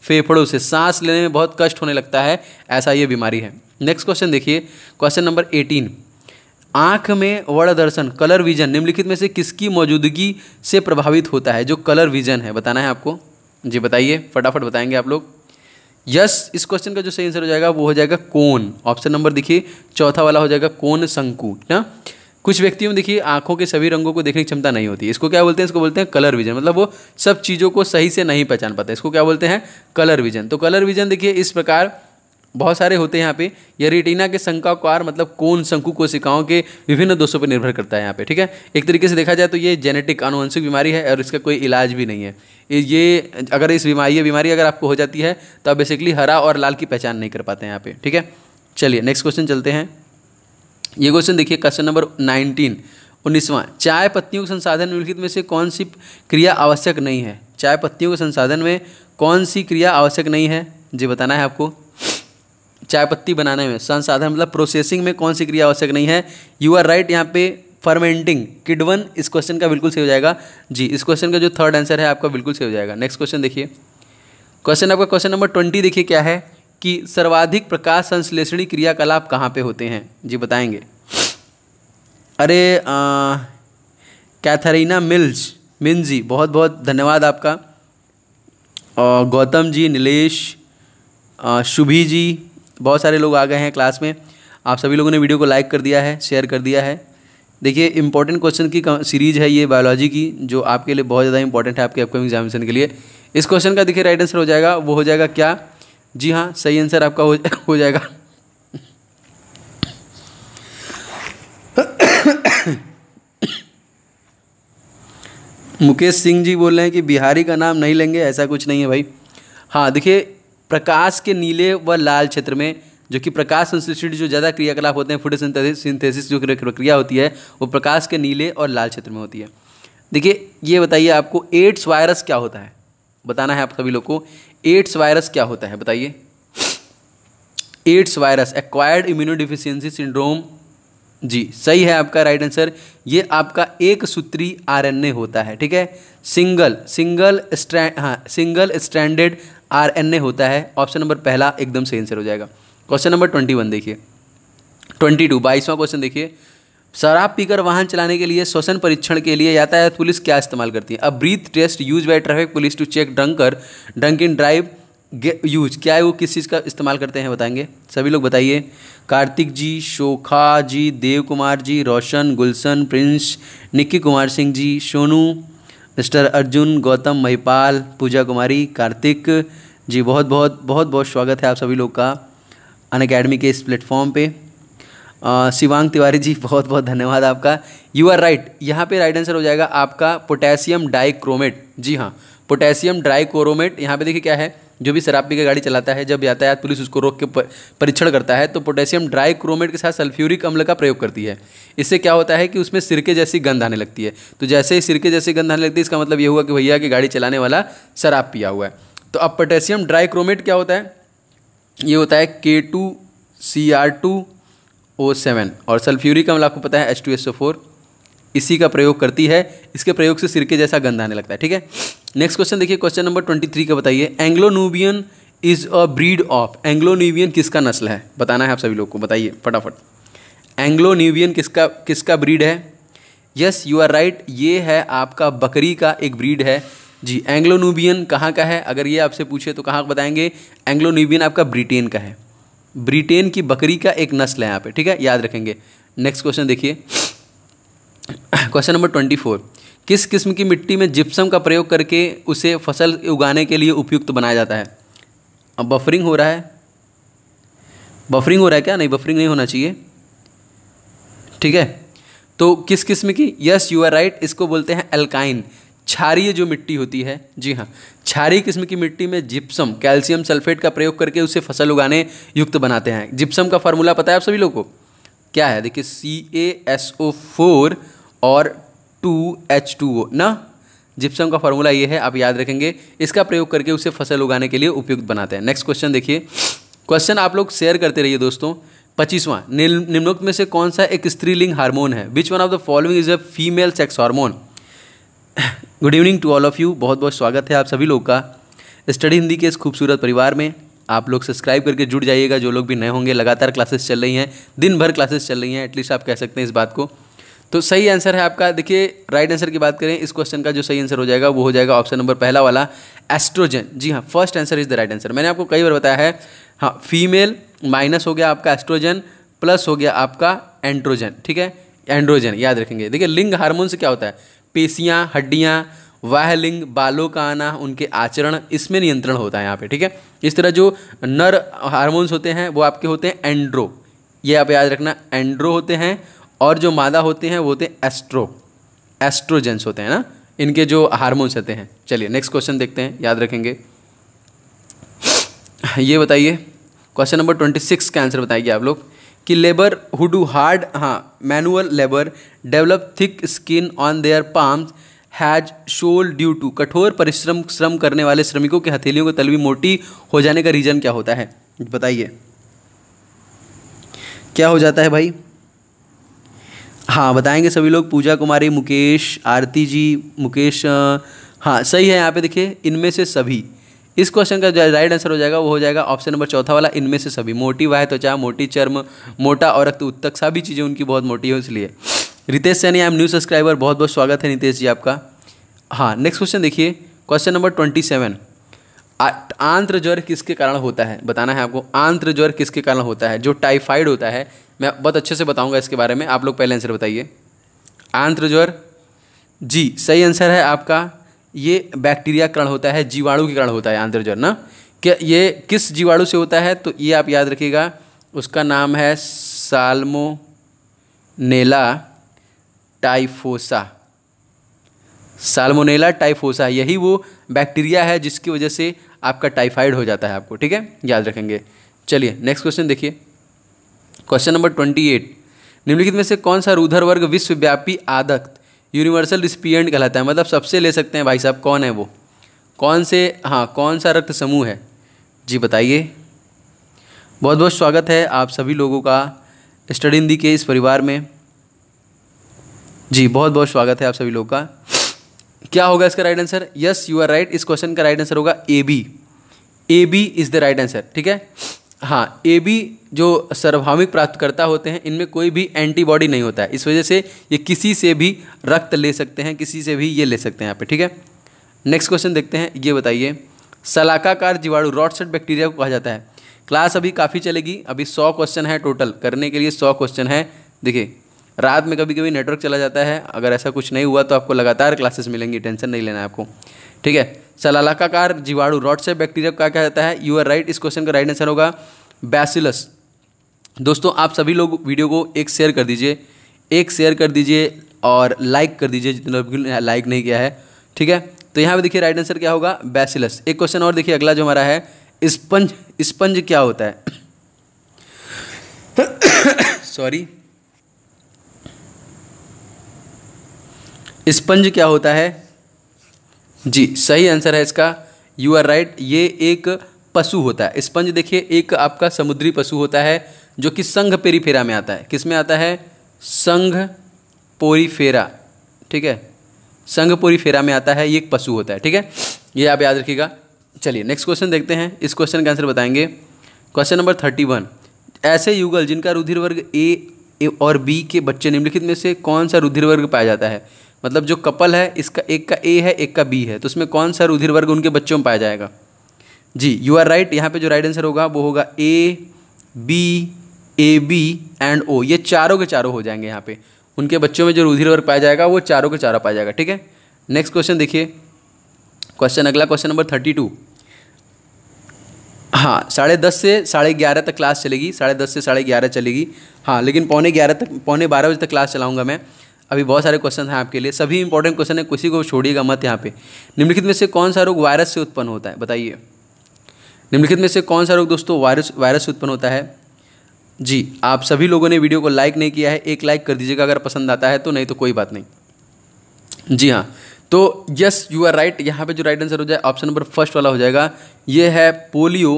फेफड़ों से सांस लेने में बहुत कष्ट होने लगता है ऐसा ये बीमारी है नेक्स्ट क्वेश्चन देखिए क्वेश्चन नंबर एटीन आंख में वर्ण दर्शन कलर विजन निम्नलिखित में से किसकी मौजूदगी से प्रभावित होता है जो कलर विजन है बताना है आपको जी बताइए फटाफट बताएंगे आप लोग यस इस क्वेश्चन का जो सही आंसर हो जाएगा वो हो जाएगा कौन ऑप्शन नंबर देखिए चौथा वाला हो जाएगा कौन शंकु ना कुछ व्यक्तियों में देखिए आंखों के सभी रंगों को देखने की क्षमता नहीं होती इसको क्या बोलते हैं इसको बोलते हैं कलर विजन मतलब वो सब चीज़ों को सही से नहीं पहचान पाते इसको क्या बोलते हैं कलर विजन तो कलर विजन देखिए इस प्रकार बहुत सारे होते हैं यहाँ पे यह रेटिना के शंकाकार मतलब कौन शंकु कोशिकाओं के विभिन्न दोषों पर निर्भर करता है यहाँ पे ठीक है एक तरीके से देखा जाए तो ये जेनेटिक आनुवंशिक बीमारी है और इसका कोई इलाज भी नहीं है ये अगर इस बीमारी ये बीमारी अगर आपको हो जाती है तो आप बेसिकली हरा और लाल की पहचान नहीं कर पाते हैं यहाँ पे ठीक है चलिए नेक्स्ट क्वेश्चन चलते हैं ये क्वेश्चन देखिए क्वेश्चन नंबर नाइनटीन उन्नीसवां चाय पत्तियों के संसाधन निम्नलिखित में से कौन सी क्रिया आवश्यक नहीं है चाय पत्तियों के संसाधन में कौन सी क्रिया आवश्यक नहीं है जी बताना है आपको चाय पत्ती बनाने में संसाधन मतलब प्रोसेसिंग में कौन सी क्रिया आवश्यक नहीं है यू आर राइट यहाँ पे फर्मेंटिंग किडवन इस क्वेश्चन का बिल्कुल सही हो जाएगा जी इस क्वेश्चन का जो थर्ड आंसर है आपका बिल्कुल सही हो जाएगा नेक्स्ट क्वेश्चन देखिए क्वेश्चन आपका क्वेश्चन नंबर ट्वेंटी देखिए क्या है कि सर्वाधिक प्रकाश संश्लेषणी क्रियाकलाप कहाँ पे होते हैं जी बताएंगे अरे कैथरीना मिल्ज जी बहुत बहुत धन्यवाद आपका और गौतम जी नीलेश शुभी जी बहुत सारे लोग आ गए हैं क्लास में आप सभी लोगों ने वीडियो को लाइक कर दिया है शेयर कर दिया है देखिए इंपॉर्टेंट क्वेश्चन की सीरीज है ये बायोलॉजी की जो आपके लिए बहुत ज़्यादा इंपॉर्टेंट है आपके अपकमिंग एग्जामिनेशन के लिए इस क्वेश्चन का देखिए राइट आंसर हो जाएगा वो हो जाएगा क्या जी हाँ सही आंसर आपका हो, हो जाएगा मुकेश सिंह जी बोल रहे हैं कि बिहारी का नाम नहीं लेंगे ऐसा कुछ नहीं है भाई हाँ देखिए प्रकाश के नीले व लाल क्षेत्र में जो कि प्रकाश संश्लेषित जो ज़्यादा क्रियाकलाप होते हैं फोटो सिंथेसिस जो प्रक्रिया होती है वो प्रकाश के नीले और लाल क्षेत्र में होती है देखिए ये बताइए आपको एड्स वायरस क्या होता है बताना है आप सभी लोग को एड्स वायरस क्या होता है बताइए AIDS virus acquired immunodeficiency syndrome जी सही है आपका राइट आंसर ये आपका एक सूत्री आरएनए होता है ठीक है सिंगल सिंगल स्ट्रैंड हाँ single stranded R N A होता है ऑप्शन नंबर पहला एकदम सही आंसर हो जाएगा क्वेश्चन नंबर ट्वेंटी वन देखिए ट्वेंटी टू बाईसवां क्वेश्चन देखिए शराब पीकर वाहन चलाने के लिए श्वसन परीक्षण के लिए यातायात पुलिस क्या इस्तेमाल करती है अब breath test use by traffic police to check drunker drunk in drive use क्या है वो किस चीज़ का इस्तेमाल करते हैं बताएंगे सभी लोग बताइए कार्तिक जी शोखा जी देव कुमार जी रोशन गुलशन प्रिंस निक्की कुमार सिंह जी सोनू मिस्टर अर्जुन गौतम महिपाल पूजा कुमारी कार्तिक जी बहुत बहुत बहुत बहुत स्वागत है आप सभी लोग का अन अकेडमी के इस प्लेटफॉर्म पे शिवांग तिवारी जी बहुत बहुत धन्यवाद आपका यू आर राइट यहाँ पे राइट आंसर हो जाएगा आपका पोटेशियम डाइक्रोमेट जी हाँ पोटेशियम डाइक्रोमेट यहाँ पे देखिए क्या है जो भी शराब पी के गाड़ी चलाता है जब यातायात पुलिस उसको रोक के परीक्षण करता है तो पोटेशियम ड्राई क्रोमेट के साथ सल्फ्यूरिक अम्ल का प्रयोग करती है इससे क्या होता है कि उसमें सिरके जैसी गंध आने लगती है तो जैसे ही सिरके जैसी गंध आने लगती है इसका मतलब ये हुआ कि भैया की गाड़ी चलाने वाला शराब पिया हुआ है तो अब पोटेशियम ड्राई क्रोमेट क्या होता है ये होता है K two C R two O seven और सल्फ्यूरिक अम्ल आपको पता है H two S O four इसी का प्रयोग करती है इसके प्रयोग से सिरके जैसा गंध आने लगता है ठीक है नेक्स्ट क्वेश्चन देखिए क्वेश्चन नंबर ट्वेंटी थ्री का बताइए Anglo Nubian is a breed of Anglo Nubian किसका नस्ल है बताना है आप सभी लोग को बताइए फटाफट एंग्लो न्यूबियन किसका किसका ब्रीड है यस यू आर राइट ये है आपका बकरी का एक ब्रीड है जी एंग्लो नूबियन कहाँ का है अगर ये आपसे पूछे तो कहाँ बताएंगे एंग्लो नूबियन आपका ब्रिटेन का है ब्रिटेन की बकरी का एक नस्ल है यहाँ पे ठीक है याद रखेंगे नेक्स्ट क्वेश्चन देखिए क्वेश्चन नंबर ट्वेंटी फोर किस किस्म की मिट्टी में जिप्सम का प्रयोग करके उसे फसल उगाने के लिए उपयुक्त बनाया जाता है अब बफरिंग हो रहा है बफरिंग हो रहा है क्या नहीं बफरिंग नहीं होना चाहिए ठीक है तो किस किस्म की यस यू आर राइट इसको बोलते हैं अल्काइन क्षारीय जो मिट्टी होती है जी हाँ क्षारीय किस्म की मिट्टी में जिप्सम कैल्शियम सल्फेट का प्रयोग करके उसे फसल उगाने युक्त बनाते हैं जिप्सम का फॉर्मूला पता है आप सभी लोगों को क्या है देखिए C A S O four और टू एच टू ओ ना जिप्सम का फॉर्मूला ये है आप याद रखेंगे इसका प्रयोग करके उसे फसल उगाने के लिए उपयुक्त बनाते हैं नेक्स्ट क्वेश्चन देखिए क्वेश्चन आप लोग शेयर करते रहिए दोस्तों पच्चीसवां निम्नोक्त में से कौन सा एक स्त्रीलिंग हार्मोन है which one of the following is a female sex hormone good evening to all of you बहुत बहुत स्वागत है आप सभी लोग का स्टडी हिंदी के इस खूबसूरत परिवार में आप लोग सब्सक्राइब करके जुड़ जाइएगा जो लोग भी नए होंगे लगातार क्लासेस चल रही हैं दिन भर क्लासेस चल रही हैं एटलीस्ट आप कह सकते हैं इस बात को तो सही आंसर है आपका देखिए राइट आंसर की बात करें इस क्वेश्चन का जो सही आंसर हो जाएगा वो हो जाएगा ऑप्शन नंबर पहला वाला एस्ट्रोजन जी हाँ first answer is the right answer मैंने आपको कई बार बताया है हाँ फीमेल माइनस हो गया आपका एस्ट्रोजन प्लस हो गया आपका एंड्रोजन ठीक है एंड्रोजन याद रखेंगे देखिए लिंग हार्मोन से क्या होता है पेशियाँ हड्डियाँ वाह लिंग बालों का आना उनके आचरण इसमें नियंत्रण होता है यहाँ पे ठीक है इस तरह जो नर हार्मोन्स होते हैं वो आपके होते हैं एंड्रो ये आप याद रखना एंड्रो होते हैं और जो मादा होते हैं वो होते हैं एस्ट्रो एस्ट्रोजेंस होते हैं ना इनके जो हार्मोन्स होते हैं चलिए नेक्स्ट क्वेश्चन देखते हैं याद रखेंगे ये बताइए क्वेश्चन नंबर ट्वेंटी सिक्स का आंसर बताइए आप लोग कि लेबर हु डू हार्ड हाँ manual labour develop thick skin on their palms has shoal due to कठोर परिश्रम श्रम करने वाले श्रमिकों के हथेलियों को तलवी मोटी हो जाने का रीज़न क्या होता है बताइए क्या हो जाता है भाई हाँ बताएंगे सभी लोग पूजा कुमारी मुकेश आरती जी मुकेश हाँ सही है यहाँ पे देखिए इनमें से सभी इस क्वेश्चन का राइट आंसर हो जाएगा वो हो जाएगा ऑप्शन नंबर चौथा वाला इनमें से सभी मोटी वाह त्वचा मोटी चर्म मोटा और रक्त उत्तक सभी चीज़ें उनकी बहुत मोटी हो इसलिए Ritesh Saini I am new subscriber बहुत बहुत स्वागत है नितेश जी आपका हाँ नेक्स्ट क्वेश्चन देखिए क्वेश्चन नंबर ट्वेंटी सेवन आंत्र ज्वर किसके कारण होता है बताना है आपको आंत्र ज्वर किसके कारण होता है जो टाइफाइड होता है मैं बहुत अच्छे से बताऊँगा इसके बारे में आप लोग पहले आंसर बताइए ज्वर जी सही आंसर है आपका ये बैक्टीरिया करण होता है जीवाणु के कारण होता है ज्वर ना क्या ये किस जीवाणु से होता है तो ये आप याद रखिएगा उसका नाम है नेला टाइफोसा सालमोनेला टाइफोसा यही वो बैक्टीरिया है जिसकी वजह से आपका टाइफाइड हो जाता है आपको ठीक है याद रखेंगे चलिए नेक्स्ट क्वेश्चन देखिए क्वेश्चन नंबर ट्वेंटी एट निम्नलिखित में से कौन सा रुधर वर्ग विश्वव्यापी आदत यूनिवर्सल रिस्पियंट कहलाता है मतलब सबसे ले सकते हैं भाई साहब कौन है वो कौन से हाँ कौन सा रक्त समूह है जी बताइए बहुत बहुत स्वागत है आप सभी लोगों का स्टडी हिंदी के इस परिवार में जी बहुत बहुत स्वागत है आप सभी लोगों का क्या होगा इसका right answer yes you are right इस क्वेश्चन का राइट आंसर होगा A B A B is the right answer ठीक है हाँ ए बी जो सर्वभामिक प्राप्तकर्ता होते हैं इनमें कोई भी एंटीबॉडी नहीं होता है इस वजह से ये किसी से भी रक्त ले सकते हैं किसी से भी ये ले सकते हैं यहाँ पे ठीक है नेक्स्ट क्वेश्चन देखते हैं ये बताइए सलाकाकार जीवाणु रॉडसेट बैक्टीरिया को कहा जाता है क्लास अभी काफ़ी चलेगी अभी सौ क्वेश्चन है टोटल करने के लिए सौ क्वेश्चन है देखिए रात में कभी कभी नेटवर्क चला जाता है अगर ऐसा कुछ नहीं हुआ तो आपको लगातार क्लासेस मिलेंगी टेंशन नहीं लेना है आपको ठीक है सलालाकाकार जीवाणु रॉड से बैक्टीरिया का क्या जाता है यू आर राइट इस क्वेश्चन का राइट आंसर होगा बैसिलस दोस्तों आप सभी लोग वीडियो को एक शेयर कर दीजिए एक शेयर कर दीजिए और लाइक कर दीजिए जितने लोग लाइक नहीं किया है ठीक है तो यहाँ पे देखिए राइट आंसर क्या होगा बैसिलस एक क्वेश्चन और देखिए अगला जो हमारा है स्पंज स्पंज क्या होता है सॉरी स्पंज क्या होता है जी सही आंसर है इसका यू आर राइट ये एक पशु होता है स्पंज देखिए एक आपका समुद्री पशु होता है जो कि संघ पेरीफेरा में आता है किस में आता है संघ पोरीफेरा ठीक है संघ पोरीफेरा में आता है ये एक पशु होता है ठीक है ये आप याद रखिएगा चलिए नेक्स्ट क्वेश्चन देखते हैं इस क्वेश्चन का आंसर बताएंगे क्वेश्चन नंबर थर्टी वन ऐसे युगल जिनका रुधिर वर्ग ए, ए और बी के बच्चे निम्नलिखित में से कौन सा रुधिर वर्ग पाया जाता है मतलब जो कपल है इसका एक का ए है एक का बी है तो उसमें कौन सा रुधिर वर्ग उनके बच्चों में पाया जाएगा जी यू आर राइट यहाँ पे जो राइट आंसर होगा वो होगा A B A B and O ये चारों के चारों हो जाएंगे यहाँ पे उनके बच्चों में जो रुधिर वर्ग पाया जाएगा वो चारों के चारों पाया जाएगा ठीक है नेक्स्ट क्वेश्चन देखिए क्वेश्चन अगला क्वेश्चन नंबर थर्टी टू हाँ साढ़े दस से साढ़े ग्यारह तक क्लास चलेगी साढ़े दस से साढ़े ग्यारह चलेगी हाँ लेकिन पौने ग्यारह तक पौने बारह बजे तक क्लास चलाऊँगा मैं अभी बहुत सारे क्वेश्चन हैं आपके लिए सभी इंपॉर्टेंट क्वेश्चन है किसी को छोड़िएगा मत यहाँ पे निम्नलिखित में से कौन सा रोग वायरस से उत्पन्न होता है बताइए निम्नलिखित में से कौन सा रोग दोस्तों वायरस वायरस से उत्पन्न होता है जी आप सभी लोगों ने वीडियो को लाइक नहीं किया है एक लाइक कर दीजिएगा अगर पसंद आता है तो नहीं तो कोई बात नहीं जी हाँ तो यस यू आर राइट यहाँ पे जो राइट आंसर हो जाए ऑप्शन नंबर फर्स्ट वाला हो जाएगा ये है पोलियो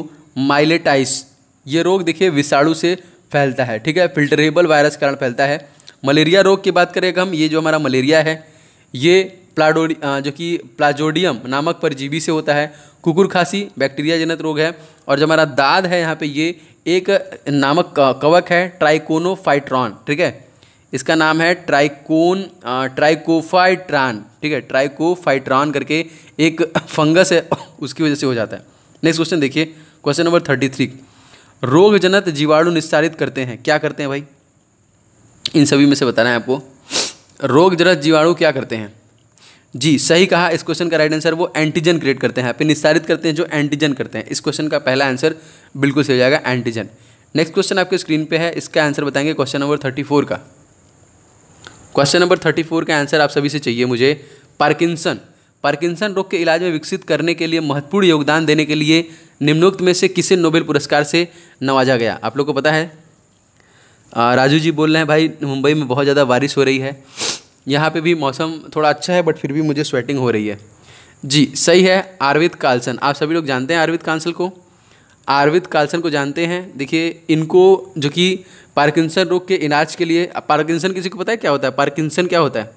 माइलेटाइस ये रोग देखिए विषाणु से फैलता है ठीक है फिल्टरेबल वायरस कारण फैलता है मलेरिया रोग की बात करें हम ये जो हमारा मलेरिया है ये प्लाडोडी जो कि प्लाजोडियम नामक परजीवी से होता है कुकुर खांसी बैक्टीरिया जनित रोग है और जो हमारा दाद है यहाँ पे ये एक नामक कवक है ट्राइकोनोफाइट्रॉन ठीक है इसका नाम है ट्राइकोन ट्राइकोफाइट्रॉन ठीक है ट्राइकोफाइट्रॉन करके एक फंगस है उसकी वजह से हो जाता है नेक्स्ट क्वेश्चन देखिए क्वेश्चन नंबर थर्टी थ्री रोगजनत जीवाणु निस्तारित करते हैं क्या करते हैं भाई इन सभी में से बताना है आपको रोग जरत जीवाणु क्या करते हैं जी सही कहा इस क्वेश्चन का राइट आंसर वो एंटीजन क्रिएट करते हैं फिर निस्तारित करते हैं जो एंटीजन करते हैं इस क्वेश्चन का पहला आंसर बिल्कुल सही हो जाएगा एंटीजन नेक्स्ट क्वेश्चन आपके स्क्रीन पे है इसका आंसर बताएंगे क्वेश्चन नंबर थर्टी फोर का क्वेश्चन नंबर थर्टी फोर का आंसर आप सभी से चाहिए मुझे पार्किंसन पार्किंसन रोग के इलाज में विकसित करने के लिए महत्वपूर्ण योगदान देने के लिए निम्नोक्त में से किसे नोबेल पुरस्कार से नवाजा गया आप लोग को पता है राजू जी बोल रहे हैं भाई मुंबई में बहुत ज़्यादा बारिश हो रही है यहाँ पे भी मौसम थोड़ा अच्छा है बट फिर भी मुझे स्वेटिंग हो रही है जी सही है आरविद कालसन आप सभी लोग जानते हैं आरविद कालसन को आरविद कालसन को जानते हैं देखिए इनको जो कि पार्किंसन रोग के इलाज के लिए पार्किंसन किसी को पता है क्या होता है पार्किंसन क्या होता है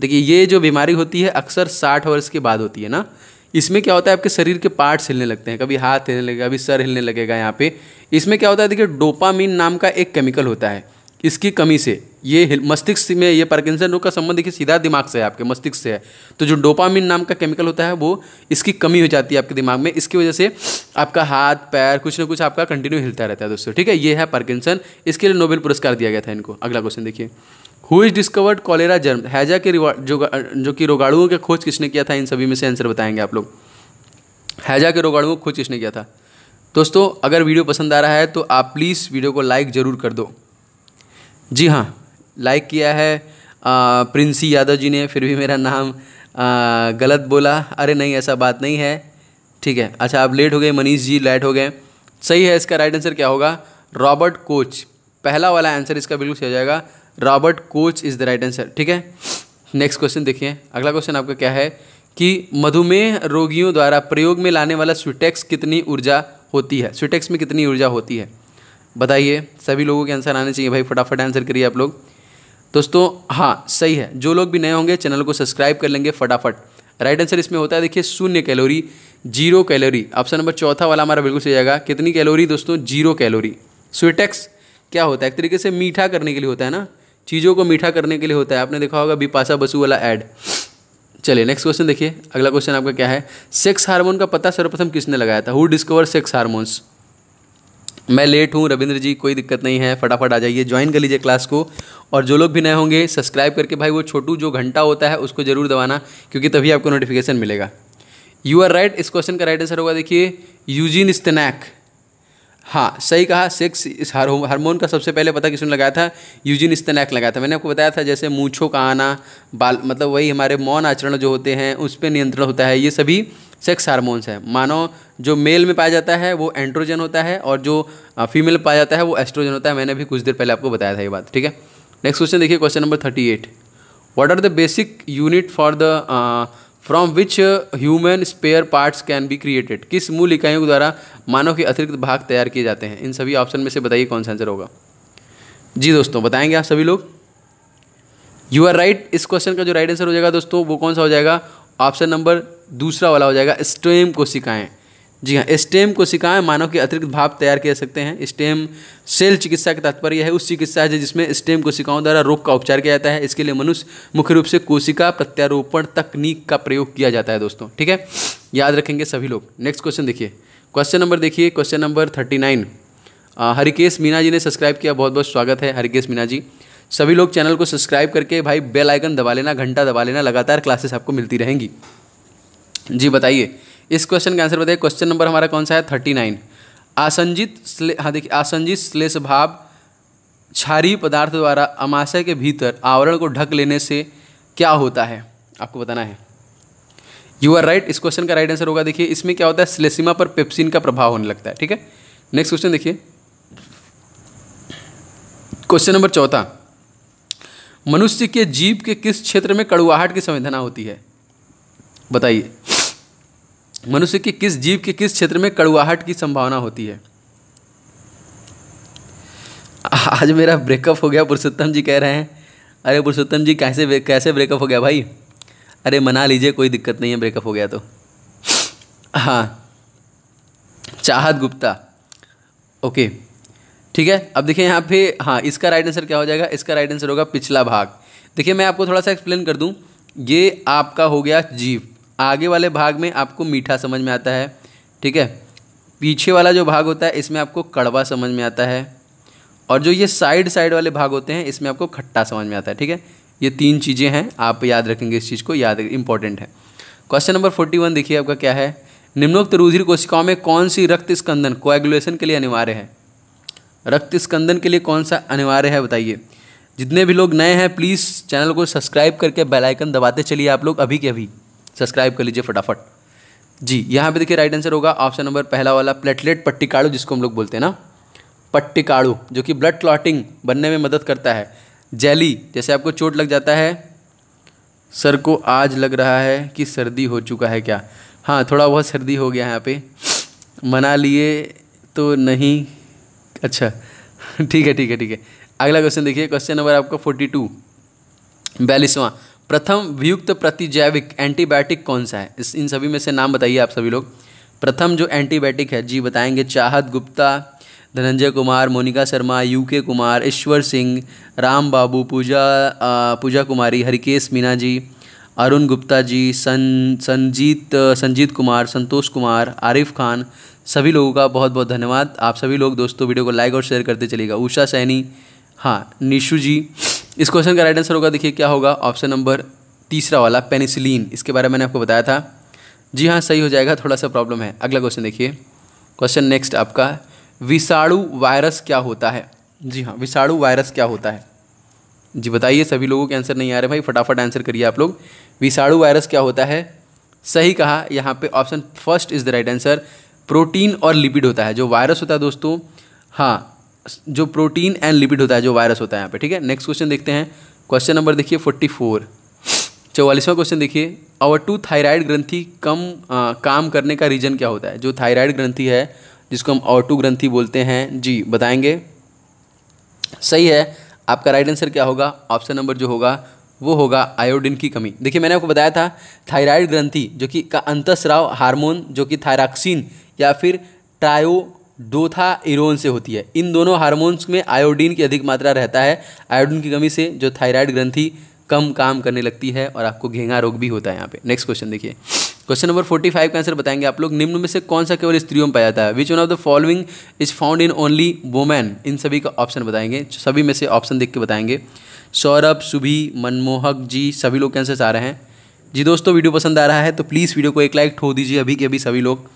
देखिए ये जो बीमारी होती है अक्सर साठ वर्ष के बाद होती है ना इसमें क्या होता है आपके शरीर के पार्ट्स हिलने लगते हैं कभी हाथ हिलने लगेगा कभी सर हिलने लगेगा यहाँ पे इसमें क्या होता है देखिए डोपामीन नाम का एक केमिकल होता है इसकी कमी से ये मस्तिष्क में ये पार्किंसन रोग का संबंध देखिए सीधा दिमाग से है आपके मस्तिष्क से है तो जो डोपामिन नाम का केमिकल होता है वो इसकी कमी हो जाती है आपके दिमाग में इसकी वजह से आपका हाथ पैर कुछ ना कुछ आपका कंटिन्यू हिलता रहता है दोस्तों ठीक है ये है पार्किंसन इसके लिए नोबेल पुरस्कार दिया गया था इनको अगला क्वेश्चन देखिए who is discovered cholera germ हैजा के जो जो कि रोगाणुओं के खोज किसने किया था इन सभी में से आंसर बताएंगे आप लोग हैजा के रोगाणुओं को खोज किसने किया था दोस्तों अगर वीडियो पसंद आ रहा है तो आप प्लीज़ वीडियो को लाइक ज़रूर कर दो जी हाँ लाइक किया है प्रिंसी यादव जी ने फिर भी मेरा नाम आ, गलत बोला अरे नहीं ऐसा बात नहीं है ठीक है अच्छा आप लेट हो गए मनीष जी लेट हो गए सही है इसका राइट आंसर क्या होगा रॉबर्ट कोच पहला वाला आंसर इसका बिल्कुल सही हो जाएगा Robert Koch is the right answer ठीक है नेक्स्ट क्वेश्चन देखिए अगला क्वेश्चन आपका क्या है कि मधुमेह रोगियों द्वारा प्रयोग में लाने वाला स्वीटेक्स कितनी ऊर्जा होती है स्वीटेक्स में कितनी ऊर्जा होती है बताइए सभी लोगों के आंसर आने चाहिए भाई फटाफट आंसर करिए आप लोग दोस्तों हाँ सही है जो लोग भी नए होंगे चैनल को सब्सक्राइब कर लेंगे फटाफट राइट आंसर इसमें होता है देखिए शून्य calorie zero calorie option number चौथा वाला हमारा बिल्कुल सही जाएगा कितनी कैलोरी दोस्तों जीरो कैलोरी स्वीटेक्स क्या होता है एक तरीके से मीठा करने के लिए होता है ना चीज़ों को मीठा करने के लिए होता है आपने देखा होगा बिपाशा बसु वाला ऐड चलिए नेक्स्ट क्वेश्चन देखिए अगला क्वेश्चन आपका क्या है सेक्स हार्मोन का पता सर्वप्रथम किसने लगाया था हु डिस्कवर सेक्स हार्मोन्स मैं लेट हूँ रविंद्र जी कोई दिक्कत नहीं है फटाफट आ जाइए ज्वाइन कर लीजिए क्लास को और जो लोग भी नए होंगे सब्सक्राइब करके भाई वो छोटू जो घंटा होता है उसको ज़रूर दबाना क्योंकि तभी आपको नोटिफिकेशन मिलेगा यू आर राइट इस क्वेश्चन का राइट आंसर होगा देखिए यूजिन स्तेनैक हाँ सही कहा सेक्स इस हार्मोन का सबसे पहले पता किसने लगाया था यूजिन स्तनैक लगाया था मैंने आपको बताया था जैसे मूछों का आना बाल मतलब वही हमारे मौन आचरण जो होते हैं उस पर नियंत्रण होता है ये सभी सेक्स हार्मोन्स हैं मानो जो मेल में पाया जाता है वो एंड्रोजन होता है और जो फीमेल पाया जाता है वो एस्ट्रोजन होता है मैंने भी कुछ देर पहले आपको बताया था ये बात ठीक है नेक्स्ट क्वेश्चन देखिए question number thirty eight what are the basic unit for the from which human spare parts can be created किस मूल इकाइयों द्वारा मानव के अतिरिक्त भाग तैयार किए जाते हैं इन सभी ऑप्शन में से बताइए कौन सा आंसर होगा जी दोस्तों बताएंगे आप सभी लोग यू आर राइट इस क्वेश्चन का जो राइट आंसर हो जाएगा दोस्तों वो कौन सा हो जाएगा ऑप्शन नंबर दूसरा वाला हो जाएगा स्टेम कोशिकाएं जी हाँ स्टेम कोशिकाएं मानव के अतिरिक्त भाव तैयार किए सकते हैं स्टेम सेल चिकित्सा का तात्पर्य है उस चिकित्सा है जिसमें स्टेम कोशिकाओं द्वारा रोग का उपचार किया जाता है इसके लिए मनुष्य मुख्य रूप से कोशिका प्रत्यारोपण तकनीक का प्रयोग किया जाता है दोस्तों ठीक है याद रखेंगे सभी लोग नेक्स्ट क्वेश्चन देखिए क्वेश्चन नंबर देखिए question number thirty nine Harikesh Meena ji ने सब्सक्राइब किया बहुत बहुत स्वागत है हरिकेश मीना जी सभी लोग चैनल को सब्सक्राइब करके भाई बेल आइकन दबा लेना घंटा दबा लेना लगातार क्लासेस आपको मिलती रहेंगी जी बताइए इस क्वेश्चन का आंसर बताइए क्वेश्चन नंबर हमारा कौन सा है थर्टी नाइन आसंजित स्ले हाँ देखिए आसंजित श्लेष भाव क्षारीय पदार्थ द्वारा अमाशय के भीतर आवरण को ढक लेने से क्या होता है आपको बताना है यू आर राइट इस क्वेश्चन का राइट आंसर होगा देखिए इसमें क्या होता है स्लेसिमा पर पेप्सिन का प्रभाव होने लगता है ठीक है नेक्स्ट क्वेश्चन देखिए क्वेश्चन नंबर चौथा मनुष्य के जीव के किस क्षेत्र में कड़ुआहट की संवेदना होती है बताइए मनुष्य के किस जीव के किस क्षेत्र में कड़ुआहट की संभावना होती है आज मेरा ब्रेकअप हो गया पुरुषोत्तम जी कह रहे हैं अरे पुरुषोत्तम जी कैसे कैसे ब्रेकअप हो गया भाई अरे मना लीजिए कोई दिक्कत नहीं है ब्रेकअप हो गया तो हाँ चाहत गुप्ता ओके ठीक है अब देखिए यहाँ पे हाँ इसका राइट आंसर क्या हो जाएगा इसका राइट आंसर होगा पिछला भाग देखिए मैं आपको थोड़ा सा एक्सप्लेन कर दूँ ये आपका हो गया जीव आगे वाले भाग में आपको मीठा समझ में आता है ठीक है पीछे वाला जो भाग होता है इसमें आपको कड़वा समझ में आता है और जो ये साइड साइड वाले भाग होते हैं इसमें आपको खट्टा समझ में आता है ठीक है ये तीन चीज़ें हैं आप याद रखेंगे इस चीज़ को याद इंपॉर्टेंट है क्वेश्चन नंबर फोर्टी वन देखिए आपका क्या है निम्नोक्त रुधिर कोशिकाओं में कौन सी रक्त स्कंदन कोएगुलेशन के लिए अनिवार्य है रक्त स्कंदन के लिए कौन सा अनिवार्य है बताइए जितने भी लोग नए हैं प्लीज़ चैनल को सब्सक्राइब करके बेल आइकन दबाते चलिए आप लोग अभी के अभी सब्सक्राइब कर लीजिए फटाफट जी यहाँ पे देखिए राइट आंसर होगा ऑप्शन नंबर पहला वाला प्लेटलेट पट्टिकाड़ू जिसको हम लोग बोलते हैं ना पट्टिकाड़ू जो कि ब्लड क्लॉटिंग बनने में मदद करता है जैली जैसे आपको चोट लग जाता है सर को आज लग रहा है कि सर्दी हो चुका है क्या हाँ थोड़ा बहुत सर्दी हो गया यहाँ पे मना लिए तो नहीं अच्छा ठीक है ठीक है ठीक है अगला क्वेश्चन देखिए क्वेश्चन नंबर आपका फोर्टी टू बयालीसवां प्रथम वियुक्त प्रतिजैविक एंटीबायोटिक कौन सा है इस इन सभी में से नाम बताइए आप सभी लोग प्रथम जो एंटीबायोटिक है जी बताएंगे चाहत गुप्ता धनंजय कुमार मोनिका शर्मा यू के कुमार ईश्वर सिंह राम बाबू पूजा पूजा कुमारी हरिकेश मीना जी अरुण गुप्ता जी सन संजीत संजीत कुमार संतोष कुमार आरिफ खान सभी लोगों का बहुत बहुत धन्यवाद आप सभी लोग दोस्तों वीडियो को लाइक और शेयर करते चलेगा उषा सैनी हाँ निशु जी इस क्वेश्चन का राइट आंसर होगा देखिए क्या होगा ऑप्शन नंबर तीसरा वाला पेनिसिलिन इसके बारे में मैंने आपको बताया था जी हाँ सही हो जाएगा थोड़ा सा प्रॉब्लम है अगला क्वेश्चन देखिए क्वेश्चन नेक्स्ट आपका विषाणु वायरस क्या होता है जी हाँ विषाणु वायरस क्या होता है जी बताइए सभी लोगों के आंसर नहीं आ रहे भाई फटाफट आंसर करिए आप लोग विषाणु वायरस क्या होता है सही कहा यहाँ पे option first is the right answer protein और लिपिड होता है जो वायरस होता है दोस्तों हाँ जो प्रोटीन एंड लिपिड होता है जो वायरस होता है यहाँ पे ठीक है नेक्स्ट क्वेश्चन देखते हैं क्वेश्चन नंबर देखिए फोर्टी फोर चौवालीसवां क्वेश्चन देखिए और टू थायराइड ग्रंथि कम आ, काम करने का रीजन क्या होता है जो थायराइड ग्रंथि है जिसको हम और टू ग्रंथि बोलते हैं जी बताएंगे सही है आपका राइट आंसर क्या होगा ऑप्शन नंबर जो होगा वो होगा आयोडीन की कमी देखिए मैंने आपको बताया था थायराइड ग्रंथि जो कि का अंतस्राव हार्मोन जो कि थायराक्सिन या फिर ट्रायो डोथा इरोन से होती है इन दोनों हार्मोन्स में आयोडीन की अधिक मात्रा रहता है आयोडीन की कमी से जो थायराइड ग्रंथि कम काम करने लगती है और आपको घेंगा रोग भी होता है यहाँ पे नेक्स्ट क्वेश्चन देखिए क्वेश्चन नंबर फोर्टी फाइव का आंसर बताएंगे आप लोग निम्न में से कौन सा केवल स्त्रियों में पाया जाता है which one of the following is found in only woman इन सभी का ऑप्शन बताएंगे सभी में से ऑप्शन देख के बताएंगे सौरभ सुभी मनमोहक जी सभी लोग के आंसर्स आ रहे हैं जी दोस्तों वीडियो पसंद आ रहा है तो प्लीज़ वीडियो को एक लाइक ठो दीजिए अभी के अभी सभी लोग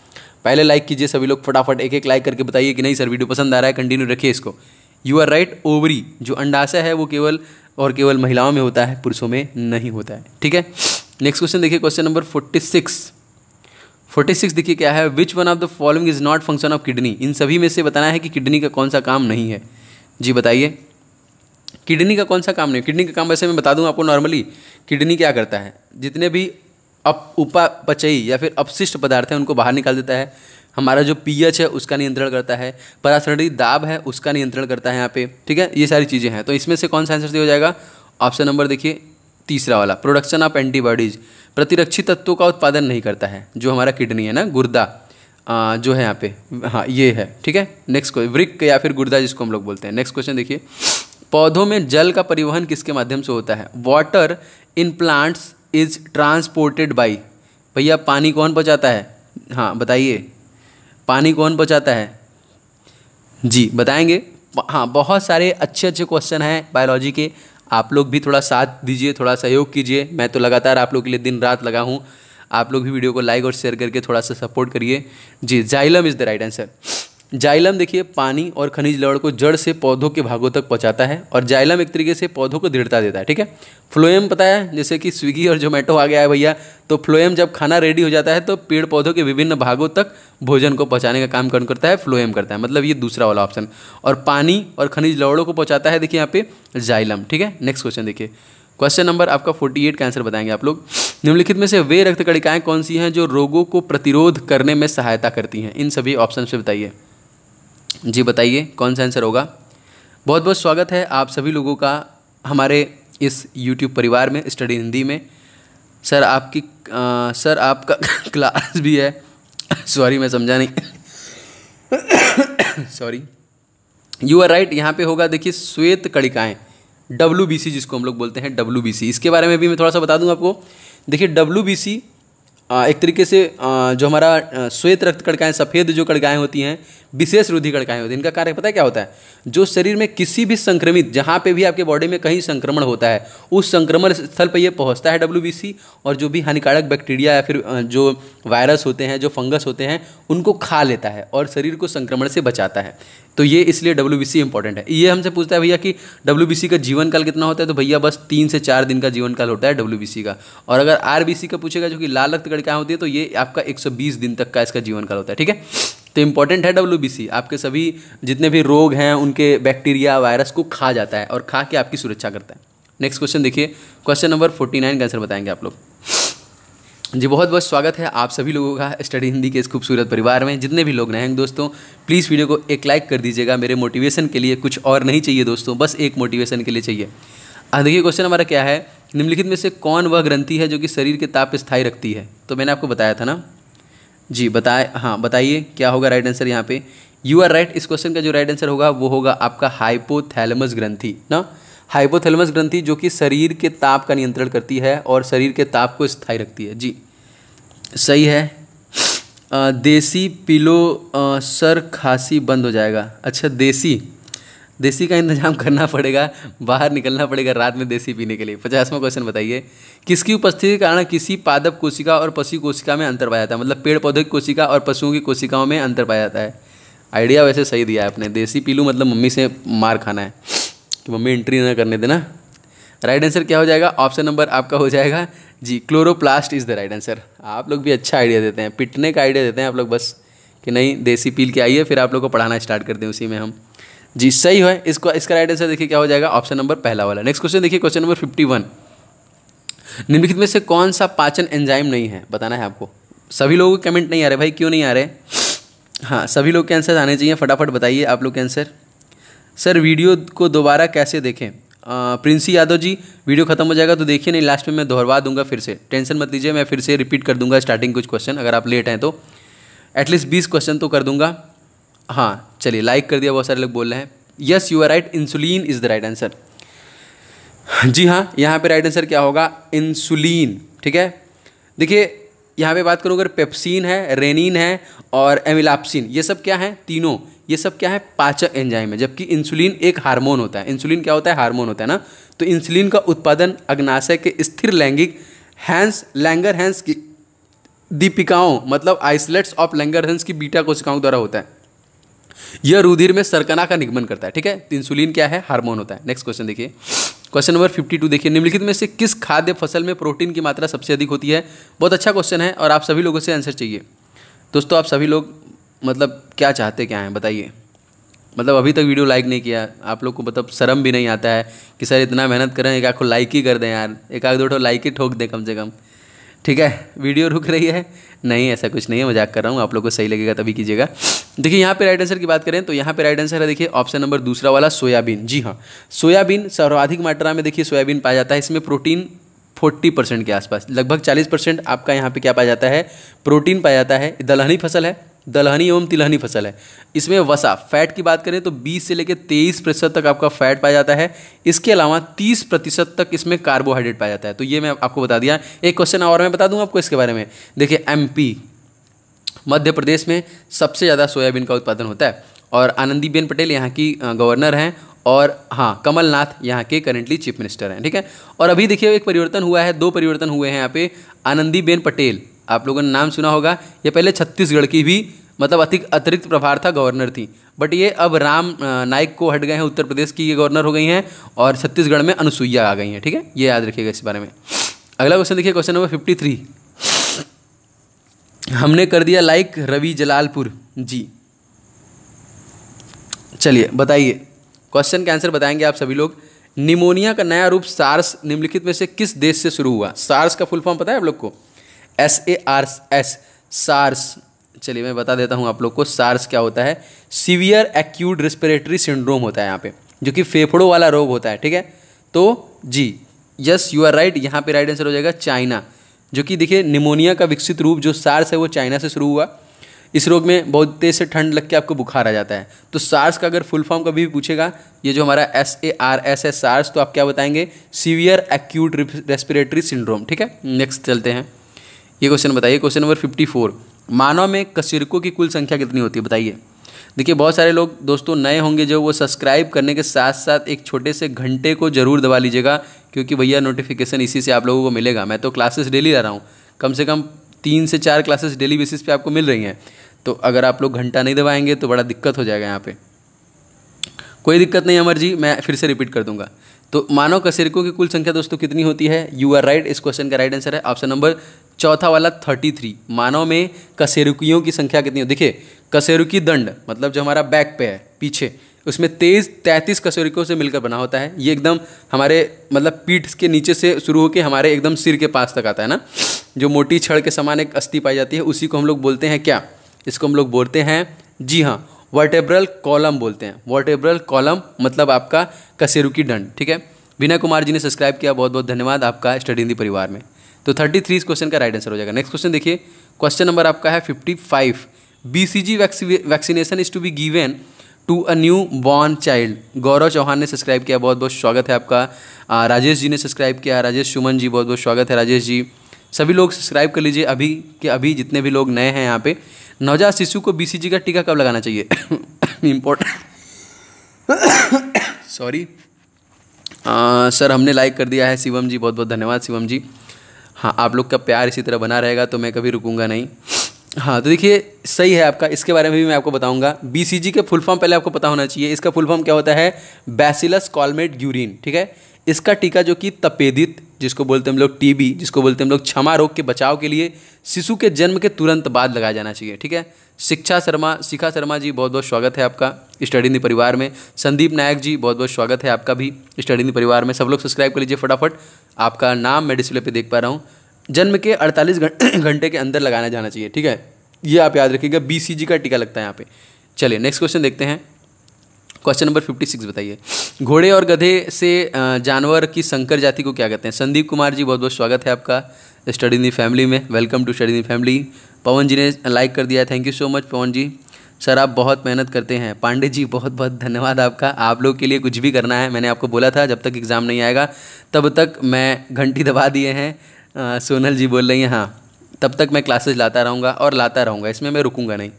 पहले लाइक कीजिए सभी लोग फटाफट एक एक लाइक करके बताइए कि नहीं सर वीडियो पसंद आ रहा है कंटिन्यू रखिए इसको यू आर राइट ओवरी जो अंडाशय है वो केवल और केवल महिलाओं में होता है पुरुषों में नहीं होता है ठीक है नेक्स्ट क्वेश्चन देखिए question number forty six forty six देखिए क्या है which one of the following is not function of kidney इन सभी में से बताना है कि किडनी का कौन सा काम नहीं है जी बताइए किडनी का कौन सा काम नहीं किडनी का काम वैसे मैं बता दूँ आपको नॉर्मली किडनी क्या करता है जितने भी अप उपापचयी या फिर अपशिष्ट पदार्थ है उनको बाहर निकाल देता है हमारा जो पीएच है उसका नियंत्रण करता है परासरणिक दाब है उसका नियंत्रण करता है यहाँ पे ठीक है ये सारी चीज़ें हैं तो इसमें से कौन सा आंसर हो जाएगा ऑप्शन नंबर देखिए तीसरा वाला प्रोडक्शन ऑफ एंटीबॉडीज़ प्रतिरक्षी तत्वों का उत्पादन नहीं करता है जो हमारा किडनी है ना गुर्दा आ, जो है यहाँ पे हाँ ये है ठीक है नेक्स्ट क्वेश्चन वृक्क या फिर गुर्दा जिसको हम लोग बोलते हैं नेक्स्ट क्वेश्चन देखिए पौधों में जल का परिवहन किसके माध्यम से होता है water in plants is transported by भैया पानी कौन पहुँचाता है हाँ बताइए पानी कौन पहुँचाता है जी बताएंगे हाँ बहुत सारे अच्छे अच्छे क्वेश्चन हैं बायोलॉजी के आप लोग भी थोड़ा साथ दीजिए थोड़ा सहयोग कीजिए मैं तो लगातार आप लोग के लिए दिन रात लगा हूँ आप लोग भी वीडियो को लाइक और शेयर करके थोड़ा सा सपोर्ट करिए जी xylem is the right answer xylem देखिए पानी और खनिज लवण को जड़ से पौधों के भागों तक पहुंचाता है और जाइलम एक तरीके से पौधों को दृढ़ता देता है ठीक है फ्लोएम पता है जैसे कि स्विगी और जोमेटो आ गया है भैया तो फ्लोएम जब खाना रेडी हो जाता है तो पेड़ पौधों के विभिन्न भागों तक भोजन को पहुँचाने का काम कौन करता है फ्लोएम करता है मतलब ये दूसरा वाला ऑप्शन और पानी और खनिज लवड़ों को पहुँचाता है देखिए यहाँ पे जाइलम ठीक है नेक्स्ट क्वेश्चन देखिए क्वेश्चन नंबर आपका फोर्टी एट का आंसर बताएंगे आप लोग निम्नलिखित में से वे रक्त कणिकाएँ कौन सी हैं जो रोगों को प्रतिरोध करने में सहायता करती हैं इन सभी ऑप्शन से बताइए जी बताइए कौन सा आंसर होगा बहुत बहुत स्वागत है आप सभी लोगों का हमारे इस यूट्यूब परिवार में स्टडी हिंदी में सर आपकी आ, सर आपका क्लास भी है सॉरी मैं समझा नहीं सॉरी यू आर राइट यहाँ पे होगा देखिए श्वेत कड़िकाएँ डब्ल्यू जिसको हम लोग बोलते हैं डब्ल्यू इसके बारे में भी मैं थोड़ा सा बता दूँ आपको देखिए डब्ल्यू एक तरीके से जो हमारा श्वेत रक्त कड़काएँ सफ़ेद जो कड़काएँ होती हैं विशेष रोधी कड़काएँ होती हैं इनका कार्य पता है क्या होता है जो शरीर में किसी भी संक्रमित जहाँ पे भी आपके बॉडी में कहीं संक्रमण होता है उस संक्रमण स्थल पर यह पहुँचता है डब्ल्यू और जो भी हानिकारक बैक्टीरिया या फिर जो वायरस होते हैं जो फंगस होते हैं उनको खा लेता है और शरीर को संक्रमण से बचाता है तो ये इसलिए डब्ल्यू बी इंपॉर्टेंट है ये हमसे पूछता है भैया कि डब्ल्यू का जीवन काल कितना होता है तो भैया बस तीन से चार दिन का जीवन काल होता है डब्ल्यू का और अगर आर का पूछेगा जो कि लाल रक्त क्या होती है तो ये आपका एक दिन तक का इसका जीवन काल होता है ठीक है तो इम्पॉर्टेंट है डब्ल्यू आपके सभी जितने भी रोग हैं उनके बैक्टीरिया वायरस को खा जाता है और खा के आपकी सुरक्षा करता है नेक्स्ट क्वेश्चन देखिए क्वेश्चन नंबर फोर्टी नाइन का आंसर बताएंगे आप लोग जी बहुत बहुत स्वागत है आप सभी लोगों का स्टडी हिंदी के इस खूबसूरत परिवार में जितने भी लोग रहेंगे दोस्तों प्लीज़ वीडियो को एक लाइक कर दीजिएगा मेरे मोटिवेशन के लिए कुछ और नहीं चाहिए दोस्तों बस एक मोटिवेशन के लिए चाहिए देखिए क्वेश्चन हमारा क्या है निम्नलिखित में से कौन वह ग्रंथि है जो कि शरीर के ताप स्थायी रखती है तो मैंने आपको बताया था ना जी बताए हाँ बताइए क्या होगा राइट आंसर यहाँ पे यू आर राइट इस क्वेश्चन का जो राइट आंसर होगा वो होगा आपका हाइपोथैलमस ग्रंथि ना हाइपोथैलमस ग्रंथि जो कि शरीर के ताप का नियंत्रण करती है और शरीर के ताप को स्थायी रखती है जी सही है आ, देसी पिलो आ, सर खांसी बंद हो जाएगा अच्छा देसी देसी का इंतजाम करना पड़ेगा बाहर निकलना पड़ेगा रात में देसी पीने के लिए पचासवा क्वेश्चन बताइए किसकी उपस्थिति के कारण किसी पादप कोशिका और पशु कोशिका में अंतर पाया जाता है मतलब पेड़ पौधे की कोशिका और पशुओं की कोशिकाओं में अंतर पाया जाता है आइडिया वैसे सही दिया है आपने देसी पीलू मतलब मम्मी से मार खाना है कि मम्मी एंट्री ना करने देना राइट आंसर क्या हो जाएगा ऑप्शन नंबर आपका हो जाएगा जी chloroplast is the right answer आप लोग भी अच्छा आइडिया देते हैं पिटने का आइडिया देते हैं आप लोग बस कि नहीं देसी पील के आइए फिर आप लोग को पढ़ाना स्टार्ट कर दें उसी में हम जी सही है इसको इसका राइट आंसर देखिए क्या हो जाएगा ऑप्शन नंबर पहला वाला नेक्स्ट क्वेश्चन देखिए क्वेश्चन नंबर फिफ्टी वन निम्नलिखित में से कौन सा पाचन एंजाइम नहीं है बताना है आपको सभी लोगों के कमेंट नहीं आ रहे भाई क्यों नहीं आ रहे हाँ सभी लोग के आंसर आने चाहिए फटाफट बताइए आप लोग के आंसर सर वीडियो को दोबारा कैसे देखें प्रिंसी यादव जी वीडियो खत्म हो जाएगा तो देखिए नहीं लास्ट में मैं दोहरवा दूंगा फिर से टेंशन मत लीजिए मैं फिर से रिपीट कर दूंगा स्टार्टिंग कुछ क्वेश्चन अगर आप लेट हैं तो एटलीस्ट बीस क्वेश्चन तो कर दूंगा हाँ चलिए लाइक कर दिया बहुत सारे लोग बोल रहे हैं yes you are right insulin is the right answer जी हाँ यहाँ पे राइट आंसर क्या होगा इंसुलिन ठीक है देखिए यहाँ पे बात करूँ अगर पेप्सिन है रेनिन है और एमिलाप्सिन ये सब क्या है तीनों ये सब क्या है पाचक एंजाइम है जबकि इंसुलिन एक हार्मोन होता है इंसुलिन क्या होता है हार्मोन होता है ना तो इंसुलिन का उत्पादन अग्नाशय के स्थिर लैंगिक हैंस लैंगर हैंस की दीपिकाओं मतलब आइसलेट्स ऑफ लैंगर हैंस की बीटा कोशिकाओं द्वारा होता है यह रुधिर में सरकना का निगमन करता है ठीक है तो इंसुलिन क्या है हार्मोन होता है नेक्स्ट क्वेश्चन देखिए क्वेश्चन नंबर फिफ्टी टू देखिए निम्नलिखित में से किस खाद्य फसल में प्रोटीन की मात्रा सबसे अधिक होती है बहुत अच्छा क्वेश्चन है और आप सभी लोगों से आंसर चाहिए दोस्तों आप सभी लोग मतलब क्या चाहते क्या हैं बताइए मतलब अभी तक वीडियो लाइक नहीं किया आप लोग को मतलब शर्म भी नहीं आता है कि सर इतना मेहनत करें एक आखो लाइक ही कर दें यार एक आख दो ठो लाइक ही ठोक दें कम से कम ठीक है वीडियो रुक रही है नहीं ऐसा कुछ नहीं है मजाक कर रहा हूँ आप लोग को सही लगेगा तभी कीजिएगा देखिए यहाँ पे राइट आंसर की बात करें तो यहाँ पे राइट आंसर है देखिए ऑप्शन नंबर दूसरा वाला सोयाबीन जी हाँ सोयाबीन सर्वाधिक मात्रा में देखिए सोयाबीन पाया जाता है इसमें प्रोटीन फोर्टी परसेंट के आसपास लगभग चालीस परसेंट आपका यहाँ पे क्या पाया जाता है प्रोटीन पाया जाता है दलहनी फसल है दलहनी एवं तिलहनी फसल है इसमें वसा फैट की बात करें तो 20 से लेकर 23 प्रतिशत तक आपका फैट पाया जाता है इसके अलावा 30 प्रतिशत तक इसमें कार्बोहाइड्रेट पाया जाता है तो ये मैं आपको बता दिया एक क्वेश्चन और मैं बता दूंगा आपको इसके बारे में देखिए एम मध्य प्रदेश में सबसे ज़्यादा सोयाबीन का उत्पादन होता है और आनंदीबेन पटेल यहाँ की गवर्नर हैं और हाँ कमलनाथ यहाँ के करेंटली चीफ मिनिस्टर हैं ठीक है और अभी देखिए एक परिवर्तन हुआ है दो परिवर्तन हुए हैं यहाँ पे आनंदीबेन पटेल आप लोगों ने नाम सुना होगा ये पहले छत्तीसगढ़ की भी मतलब अति अतिरिक्त प्रभार था गवर्नर थी बट ये अब राम नाइक को हट गए हैं उत्तर प्रदेश की ये गवर्नर हो गई हैं और छत्तीसगढ़ में अनुसुईया आ गई हैं ठीक है ये याद रखिएगा इस बारे में अगला क्वेश्चन देखिए क्वेश्चन नंबर फिफ्टी थ्री हमने कर दिया लाइक रवि जलालपुर जी चलिए बताइए क्वेश्चन के आंसर बताएंगे आप सभी लोग निमोनिया का नया रूप सार्स निम्नलिखित में से किस देश से शुरू हुआ सार्स का फुल फॉर्म पता है आप लोग को S A R S SARS चलिए मैं बता देता हूँ आप लोग को सार्स क्या होता है सीवियर एक्यूट रेस्पिरेटरी सिंड्रोम होता है यहाँ पे जो कि फेफड़ों वाला रोग होता है ठीक है तो जी यस यू आर राइट यहाँ पे राइट आंसर हो जाएगा चाइना जो कि देखिए निमोनिया का विकसित रूप जो सार्स है वो चाइना से शुरू हुआ इस रोग में बहुत तेज़ से ठंड लग के आपको बुखार आ जाता है तो सार्स का अगर फुल फॉर्म कभी भी पूछेगा ये जो हमारा एस ए आर एस है सार्स तो आप क्या बताएंगे सीवियर एक्यूट रेस्पिरेटरी सिंड्रोम ठीक है नेक्स्ट चलते हैं ये क्वेश्चन बताइए क्वेश्चन नंबर फिफ्टी फोर मानव में कशिरकों की कुल संख्या कितनी होती है बताइए देखिए बहुत सारे लोग दोस्तों नए होंगे जो वो सब्सक्राइब करने के साथ साथ एक छोटे से घंटे को ज़रूर दबा लीजिएगा क्योंकि भैया नोटिफिकेशन इसी से आप लोगों को मिलेगा मैं तो क्लासेस डेली ला रहा हूँ कम से कम तीन से चार क्लासेस डेली बेसिस पे आपको मिल रही हैं तो अगर आप लोग घंटा नहीं दबाएंगे तो बड़ा दिक्कत हो जाएगा यहाँ पर कोई दिक्कत नहीं अमर जी मैं फिर से रिपीट कर दूंगा तो मानव कशिरकों की कुल संख्या दोस्तों कितनी होती है यू आर राइट इस क्वेश्चन का राइट आंसर है ऑप्शन नंबर चौथा वाला थर्टी थ्री मानव में कसेरुकियों की संख्या कितनी हो देखिए कसेरुकी दंड मतलब जो हमारा बैक पे है पीछे उसमें तेज तैंतीस कसेरुकियों से मिलकर बना होता है ये एकदम हमारे मतलब पीठ के नीचे से शुरू होकर हमारे एकदम सिर के पास तक आता है ना जो मोटी छड़ के समान एक अस्थि पाई जाती है उसी को हम लोग बोलते हैं क्या इसको हम लोग बोलते हैं जी हाँ वर्टेब्रल कॉलम बोलते हैं वर्टेब्रल कॉलम मतलब आपका कसेरुकी दंड ठीक है विनय कुमार जी ने सब्सक्राइब किया बहुत बहुत धन्यवाद आपका स्टडी हिंदी परिवार में तो थर्टी थ्री इस क्वेश्चन का राइट आंसर हो जाएगा नेक्स्ट क्वेश्चन देखिए क्वेश्चन नंबर आपका है fifty five B C G vaccination is to be given to a new born child Gaurav Chauhan ने सब्सक्राइब किया बहुत बहुत स्वागत है आपका आ, राजेश जी ने सब्सक्राइब किया राजेश सुमन जी बहुत बहुत स्वागत है राजेश जी सभी लोग सब्सक्राइब कर लीजिए अभी के अभी जितने भी लोग नए हैं यहाँ पे नवजात शिशु को बीसीजी का टीका कब लगाना चाहिए इम्पोर्टेंट सॉरी सर हमने लाइक कर दिया है शिवम जी बहुत बहुत धन्यवाद शिवम जी हाँ आप लोग का प्यार इसी तरह बना रहेगा तो मैं कभी रुकूंगा नहीं हाँ तो देखिए सही है आपका इसके बारे में भी मैं आपको बताऊंगा बी के फुल फॉर्म पहले आपको पता होना चाहिए इसका फुल फॉर्म क्या होता है बैसिलस कॉलमेट यूरिन ठीक है इसका टीका जो कि तपेदित जिसको बोलते हम लोग टीबी जिसको बोलते हम लोग क्षमा रोग के बचाव के लिए शिशु के जन्म के तुरंत बाद लगाया जाना चाहिए ठीक है शिक्षा शर्मा शिखा शर्मा जी बहुत बहुत स्वागत है आपका स्टडी इन परिवार में संदीप नायक जी बहुत बहुत स्वागत है आपका भी स्टडी इन परिवार में सब लोग सब्सक्राइब कर लीजिए फटाफट आपका नाम मैं डिस्प्ले पर देख पा रहा हूँ जन्म के अड़तालीस घंटे के अंदर लगाना जाना चाहिए ठीक है ये आप याद रखिएगा बी का टीका लगता है यहाँ पे चलिए नेक्स्ट क्वेश्चन देखते हैं क्वेश्चन नंबर फिफ्टी सिक्स बताइए घोड़े और गधे से जानवर की संकर जाति को क्या कहते हैं संदीप कुमार जी बहुत बहुत स्वागत है आपका स्टडी इन दी फैमिली में welcome to study in family Pavan ji ने लाइक कर दिया thank you so much Pavan ji sir आप बहुत मेहनत करते हैं पांडे जी बहुत बहुत धन्यवाद आपका आप लोग के लिए कुछ भी करना है मैंने आपको बोला था जब तक एग्ज़ाम नहीं आएगा तब तक मैं घंटी दबा दिए हैं सोनल जी बोल रही हैं हाँ तब तक मैं क्लासेस लाता रहूँगा और लाता रहूँगा इसमें मैं रुकूँगा नहीं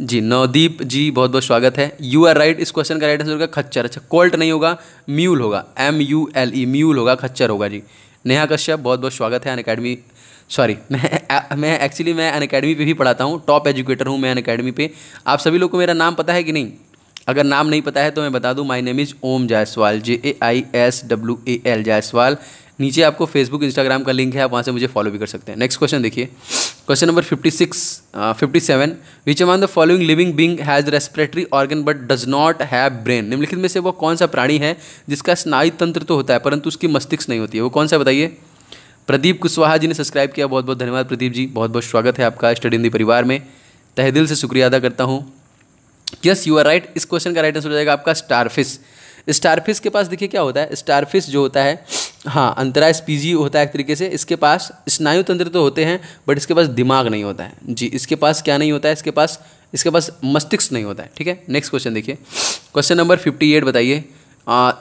जी नवदीप जी बहुत बहुत स्वागत है यू आर राइट इस क्वेश्चन का राइट आंसर होगा खच्चर अच्छा कोल्ट नहीं होगा म्यूल होगा M U L E mule होगा खच्चर होगा जी नेहा कश्यप बहुत बहुत स्वागत है अन अकेडमी सॉरी मैं मैं एक्चुअली मैं अन अकेडमी पर भी पढ़ाता हूँ टॉप एजुकेटर हूँ मैं अन अकेडमी पर आप सभी लोग को मेरा नाम पता है कि नहीं अगर नाम नहीं पता है तो मैं बता दूँ my name is Om Jaiswal J A I S W A L Jaiswal नीचे आपको फेसबुक इंस्टाग्राम का लिंक है आप वहाँ से मुझे फॉलो भी कर सकते हैं नेक्स्ट क्वेश्चन देखिए question number fifty six fifty seven which among the following living being has respiratory organ but does not have brain निम्नलिखित में से वो कौन सा प्राणी है जिसका स्नायु तंत्र तो होता है परंतु उसकी मस्तिष्क नहीं होती है वो कौन सा बताइए प्रदीप कुशवाहा जी ने सब्सक्राइब किया बहुत बहुत धन्यवाद प्रदीप जी बहुत बहुत स्वागत है आपका स्टडी हिंदी परिवार में तहदिल से शुक्रिया अदा करता हूँ यस यू आर राइट इस क्वेश्चन का राइट आंसर हो जाएगा आपका स्टारफिश स्टारफिश के पास देखिए क्या होता है स्टारफिश जो होता है हाँ अंतराय स्पीजी होता है एक तरीके से इसके पास स्नायु तंत्र तो होते हैं बट इसके पास दिमाग नहीं होता है जी इसके पास क्या नहीं होता है इसके पास इसके पास मस्तिष्क नहीं होता है ठीक है नेक्स्ट क्वेश्चन देखिए क्वेश्चन नंबर फिफ्टी एट बताइए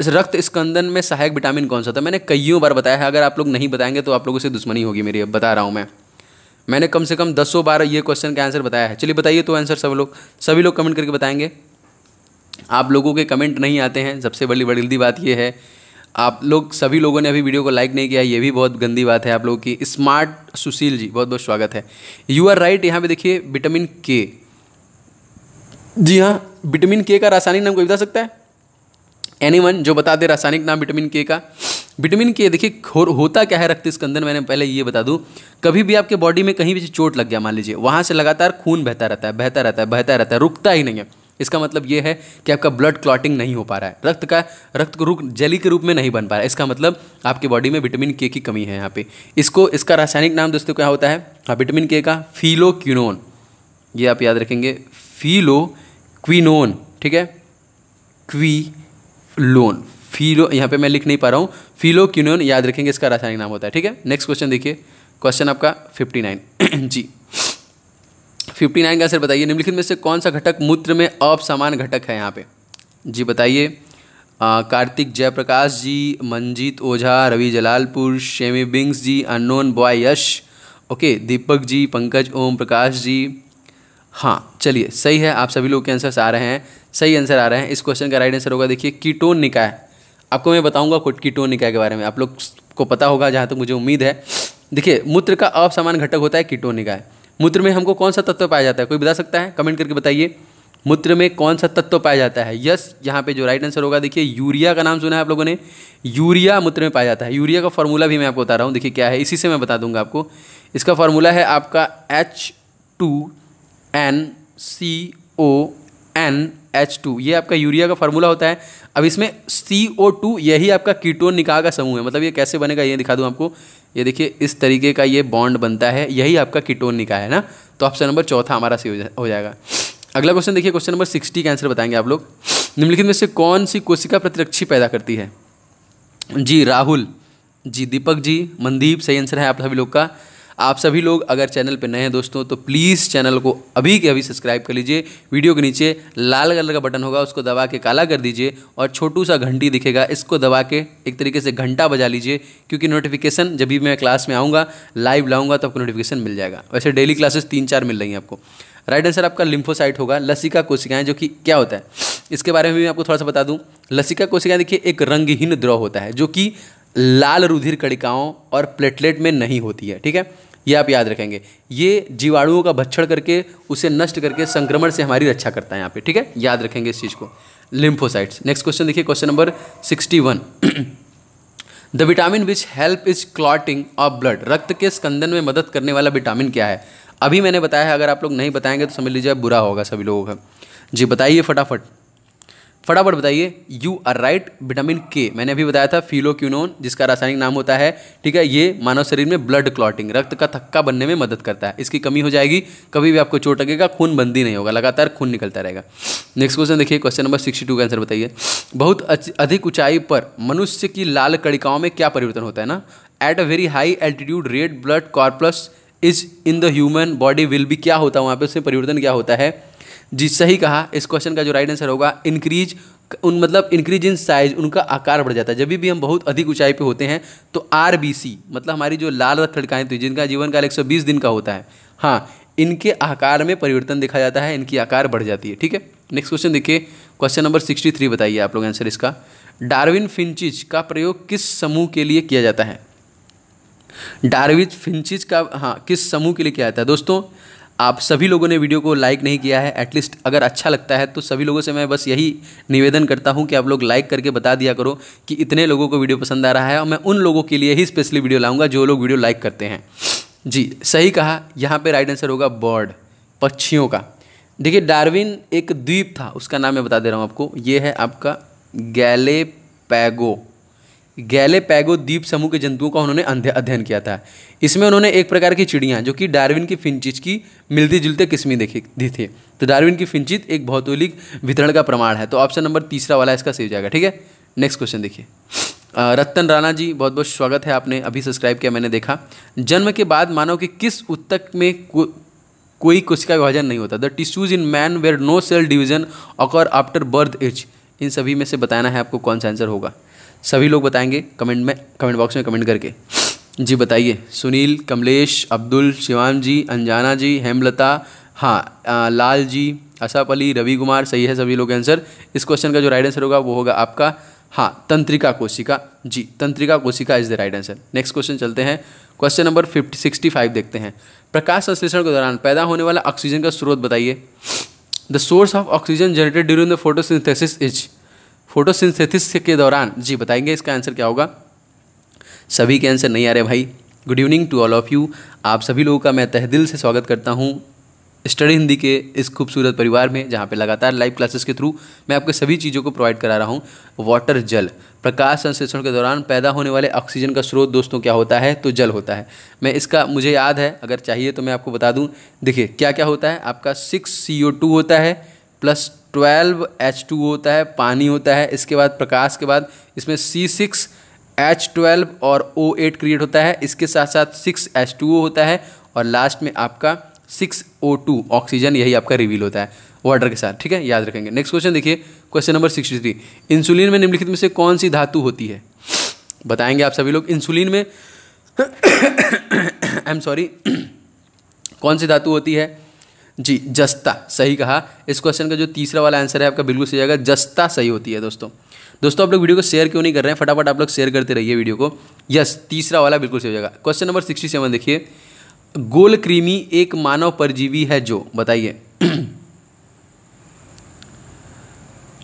इस रक्त स्कंदन में सहायक विटामिन कौन सा था मैंने कईयों बार बताया है अगर आप लोग नहीं बताएंगे तो आप लोगों से दुश्मनी होगी मेरी अब बता रहा हूँ मैं मैंने कम से कम दसों बार ये क्वेश्चन का आंसर बताया है चलिए बताइए तो आंसर सब लोग सभी लोग कमेंट करके बताएंगे आप लोगों के कमेंट नहीं आते हैं सबसे बड़ी बड़ी बात यह है आप लोग सभी लोगों ने अभी वीडियो को लाइक नहीं किया ये भी बहुत गंदी बात है आप लोगों की स्मार्ट सुशील जी बहुत बहुत स्वागत है यू आर राइट यहाँ पे देखिए विटामिन के जी हाँ विटामिन के का रासायनिक नाम कोई बता सकता है वन जो बता दे रासायनिक नाम विटामिन के का विटामिन के देखिए होता क्या है रक्त स्कंदन मैंने पहले ये बता दूँ कभी भी आपके बॉडी में कहीं भी चोट लग गया मान लीजिए वहाँ से लगातार खून बहता रहता है बहता रहता है बहता रहता है रुकता ही नहीं है इसका मतलब ये है कि आपका ब्लड क्लॉटिंग नहीं हो पा रहा है रक्त का रक्त रूप जली के रूप में नहीं बन पा रहा है इसका मतलब आपके बॉडी में विटामिन के की कमी है यहाँ पे इसको इसका रासायनिक नाम दोस्तों क्या होता है हाँ विटामिन के का फीलोक्विनोन ये आप याद रखेंगे फीलो क्विनोन ठीक है क्वी लोन फीलो यहाँ पे मैं लिख नहीं पा रहा हूँ फीलोक्विनोन याद रखेंगे इसका रासायनिक नाम होता है ठीक है नेक्स्ट क्वेश्चन देखिए क्वेश्चन आपका फिफ्टी नाइन जी फिफ्टी नाइन का आंसर बताइए निम्नलिखित में से कौन सा घटक मूत्र में अपसमान घटक है यहाँ पे जी बताइए कार्तिक जयप्रकाश जी मंजीत ओझा रवि जलालपुर शेमी बिंग्स जी unknown boy Yash okay Deepak ji Pankaj Om Prakash ji हाँ चलिए सही है आप सभी लोग के आंसर्स आ रहे हैं सही आंसर आ रहे हैं इस क्वेश्चन का राइट आंसर होगा देखिए कीटोन निकाय आपको मैं बताऊंगा कीटोन निकाय के बारे में आप लोग को पता होगा जहाँ तक तो मुझे उम्मीद है देखिए मूत्र का असमान घटक होता है कीटोन निकाय मूत्र में हमको कौन सा तत्व पाया जाता है कोई बता सकता है कमेंट करके बताइए मूत्र में कौन सा तत्व पाया जाता है यस यहाँ पे जो राइट आंसर होगा देखिए यूरिया का नाम सुना है आप लोगों ने यूरिया मूत्र में पाया जाता है यूरिया का फॉर्मूला भी मैं आपको बता रहा हूँ देखिए क्या है इसी से मैं बता दूंगा आपको इसका फॉर्मूला है आपका H two N C O N H two ये आपका यूरिया का फॉर्मूला होता है अब इसमें सी ओ टू यही आपका कीटोन निकाह का समूह है मतलब ये कैसे बनेगा ये दिखा दूँ आपको ये देखिए इस तरीके का ये बॉन्ड बनता है यही आपका किटोन निकाय है ना तो ऑप्शन नंबर चौथा हमारा सही हो जाएगा अगला क्वेश्चन देखिए क्वेश्चन नंबर सिक्सटी का आंसर बताएंगे आप लोग निम्नलिखित में से कौन सी कोशिका प्रतिरक्षी पैदा करती है जी राहुल जी दीपक जी मनदीप सही आंसर है आप सभी लोग का आप सभी लोग अगर चैनल पर नए हैं दोस्तों तो प्लीज़ चैनल को अभी के अभी सब्सक्राइब कर लीजिए वीडियो के नीचे लाल कलर का बटन होगा उसको दबा के काला कर दीजिए और छोटू सा घंटी दिखेगा इसको दबा के एक तरीके से घंटा बजा लीजिए क्योंकि नोटिफिकेशन जब भी मैं क्लास में आऊँगा लाइव लाऊँगा तो आपको नोटिफिकेशन मिल जाएगा वैसे डेली क्लासेस तीन चार मिल रही हैं आपको राइट आंसर आपका लिम्फोसाइट होगा लसिका कोशिकाएं जो कि क्या होता है इसके बारे में भी आपको थोड़ा सा बता दूं लसिका कोशिकाएं देखिए एक रंगहीन द्रव होता है जो कि लाल रुधिर कणिकाओं और प्लेटलेट में नहीं होती है ठीक है ये आप याद रखेंगे ये जीवाणुओं का भक्षण करके उसे नष्ट करके संक्रमण से हमारी रक्षा करता है यहाँ पे ठीक है याद रखेंगे इस चीज़ को लिम्फोसाइट्स नेक्स्ट क्वेश्चन देखिए question number sixty one the vitamin which help is clotting of blood रक्त के स्कंदन में मदद करने वाला विटामिन क्या है अभी मैंने बताया है अगर आप लोग नहीं बताएंगे तो समझ लीजिए बुरा होगा सभी लोगों का जी बताइए फटाफट फटाफट बताइए यू आर राइट विटामिन के मैंने अभी बताया था फिलोक्यूनोन जिसका रासायनिक नाम होता है ठीक है ये मानव शरीर में ब्लड क्लॉटिंग रक्त का थक्का बनने में मदद करता है इसकी कमी हो जाएगी कभी भी आपको चोट लगेगा खून बंदी नहीं होगा लगातार खून निकलता रहेगा नेक्स्ट क्वेश्चन देखिए क्वेश्चन नंबर सिक्सटी टू का आंसर बताइए बहुत अधिक ऊंचाई पर मनुष्य की लाल कड़िकाओं में क्या परिवर्तन होता है ना at a very high altitude red blood corpuscles is in the human body will भी क्या होता है वहाँ पे उसमें परिवर्तन क्या होता है जी सही कहा इस क्वेश्चन का जो राइट आंसर होगा इंक्रीज उन मतलब इंक्रीज इन साइज उनका आकार बढ़ जाता है जब भी हम बहुत अधिक ऊंचाई पे होते हैं तो आर मतलब हमारी जो लाल रथ खड़काएं थी तो जिनका जीवन काल बीस दिन का होता है हाँ इनके आकार में परिवर्तन देखा जाता है इनकी आकार बढ़ जाती है ठीक है नेक्स्ट क्वेश्चन देखिए क्वेश्चन नंबर सिक्सटी थ्री बताइए आप लोग आंसर इसका डार्विन फिंचिज का प्रयोग किस समूह के लिए किया जाता है डार्विन फिंचिज का हाँ किस समूह के लिए किया जाता है दोस्तों आप सभी लोगों ने वीडियो को लाइक नहीं किया है एटलीस्ट अगर अच्छा लगता है तो सभी लोगों से मैं बस यही निवेदन करता हूँ कि आप लोग लाइक करके बता दिया करो कि इतने लोगों को वीडियो पसंद आ रहा है और मैं उन लोगों के लिए ही स्पेशली वीडियो लाऊंगा जो लोग वीडियो लाइक करते हैं जी सही कहा यहाँ पर राइट आंसर होगा बर्ड पक्षियों का देखिए डार्विन एक द्वीप था उसका नाम मैं बता दे रहा हूँ आपको ये है आपका गैले पैगो गैले पैगो द्वीप समूह के जंतुओं का उन्होंने अध्ययन किया था इसमें उन्होंने एक प्रकार की चिड़ियाँ जो कि डार्विन की फिंचिज की मिलती जुलते किस्में देखी दी थी तो डार्विन की फिंचित एक भौतोलिक वितरण का प्रमाण है तो ऑप्शन नंबर तीसरा वाला इसका सही जाएगा ठीक है नेक्स्ट क्वेश्चन देखिए रतन राणा जी बहुत बहुत स्वागत है आपने अभी सब्सक्राइब किया मैंने देखा जन्म के बाद मानव के किस उत्तक में को, कोई कोशिका विभाजन नहीं होता the tissues in man where no cell division occur after birth age इन सभी में से बताना है आपको कौन सा आंसर होगा सभी लोग बताएंगे कमेंट में कमेंट बॉक्स में कमेंट करके जी बताइए सुनील कमलेश अब्दुल शिवान जी अंजाना जी हेमलता हाँ आ, लाल जी असाफ अली रवि कुमार सही है सभी लोग आंसर इस क्वेश्चन का जो राइट आंसर होगा वो होगा आपका हाँ तंत्रिका कोशिका जी तंत्रिका कोशिका is the right answer next question चलते हैं question number fifty sixty five देखते हैं प्रकाश संश्लेषण के दौरान पैदा होने वाला ऑक्सीजन का स्रोत बताइए the source of oxygen generated during the photosynthesis is photosynthesis के दौरान जी बताएंगे इसका आंसर क्या होगा सभी के आंसर नहीं आ रहे भाई good evening to all of you आप सभी लोगों का मैं तहदिल से स्वागत करता हूँ स्टडी हिंदी के इस खूबसूरत परिवार में जहाँ पे लगातार लाइव क्लासेस के थ्रू मैं आपके सभी चीज़ों को प्रोवाइड करा रहा हूँ वाटर जल प्रकाश संश्लेषण के दौरान पैदा होने वाले ऑक्सीजन का स्रोत दोस्तों क्या होता है तो जल होता है मैं इसका मुझे याद है अगर चाहिए तो मैं आपको बता दूँ देखिए क्या क्या होता है आपका सिक्स सी होता है प्लस ट्वेल्व एच टू होता है पानी होता है इसके बाद प्रकाश के बाद इसमें सी सिक्स एच ट्वेल्व और ओ एट क्रिएट होता है इसके साथ साथ सिक्स एच टू ओ होता है और लास्ट में आपका सिक्स ओ टू ऑक्सीजन यही आपका रिवील होता है वाटर के साथ ठीक है याद रखेंगे नेक्स्ट क्वेश्चन देखिए question number sixty three insulin में निम्नलिखित में से कौन सी धातु होती है बताएंगे आप सभी लोग इंसुलिन में आई एम सॉरी कौन सी धातु होती है जी जस्ता सही कहा इस क्वेश्चन का जो तीसरा वाला आंसर है आपका बिल्कुल सही आएगा जस्ता सही होती है दोस्तों दोस्तों आप लोग वीडियो को शेयर क्यों नहीं कर रहे हैं फटाफट आप लोग शेयर करते रहिए वीडियो को यस तीसरा वाला बिल्कुल सही हो जाएगा क्वेश्चन नंबर सिक्सटी सेवन देखिए गोल क्रीमी एक मानव परजीवी है जो बताइए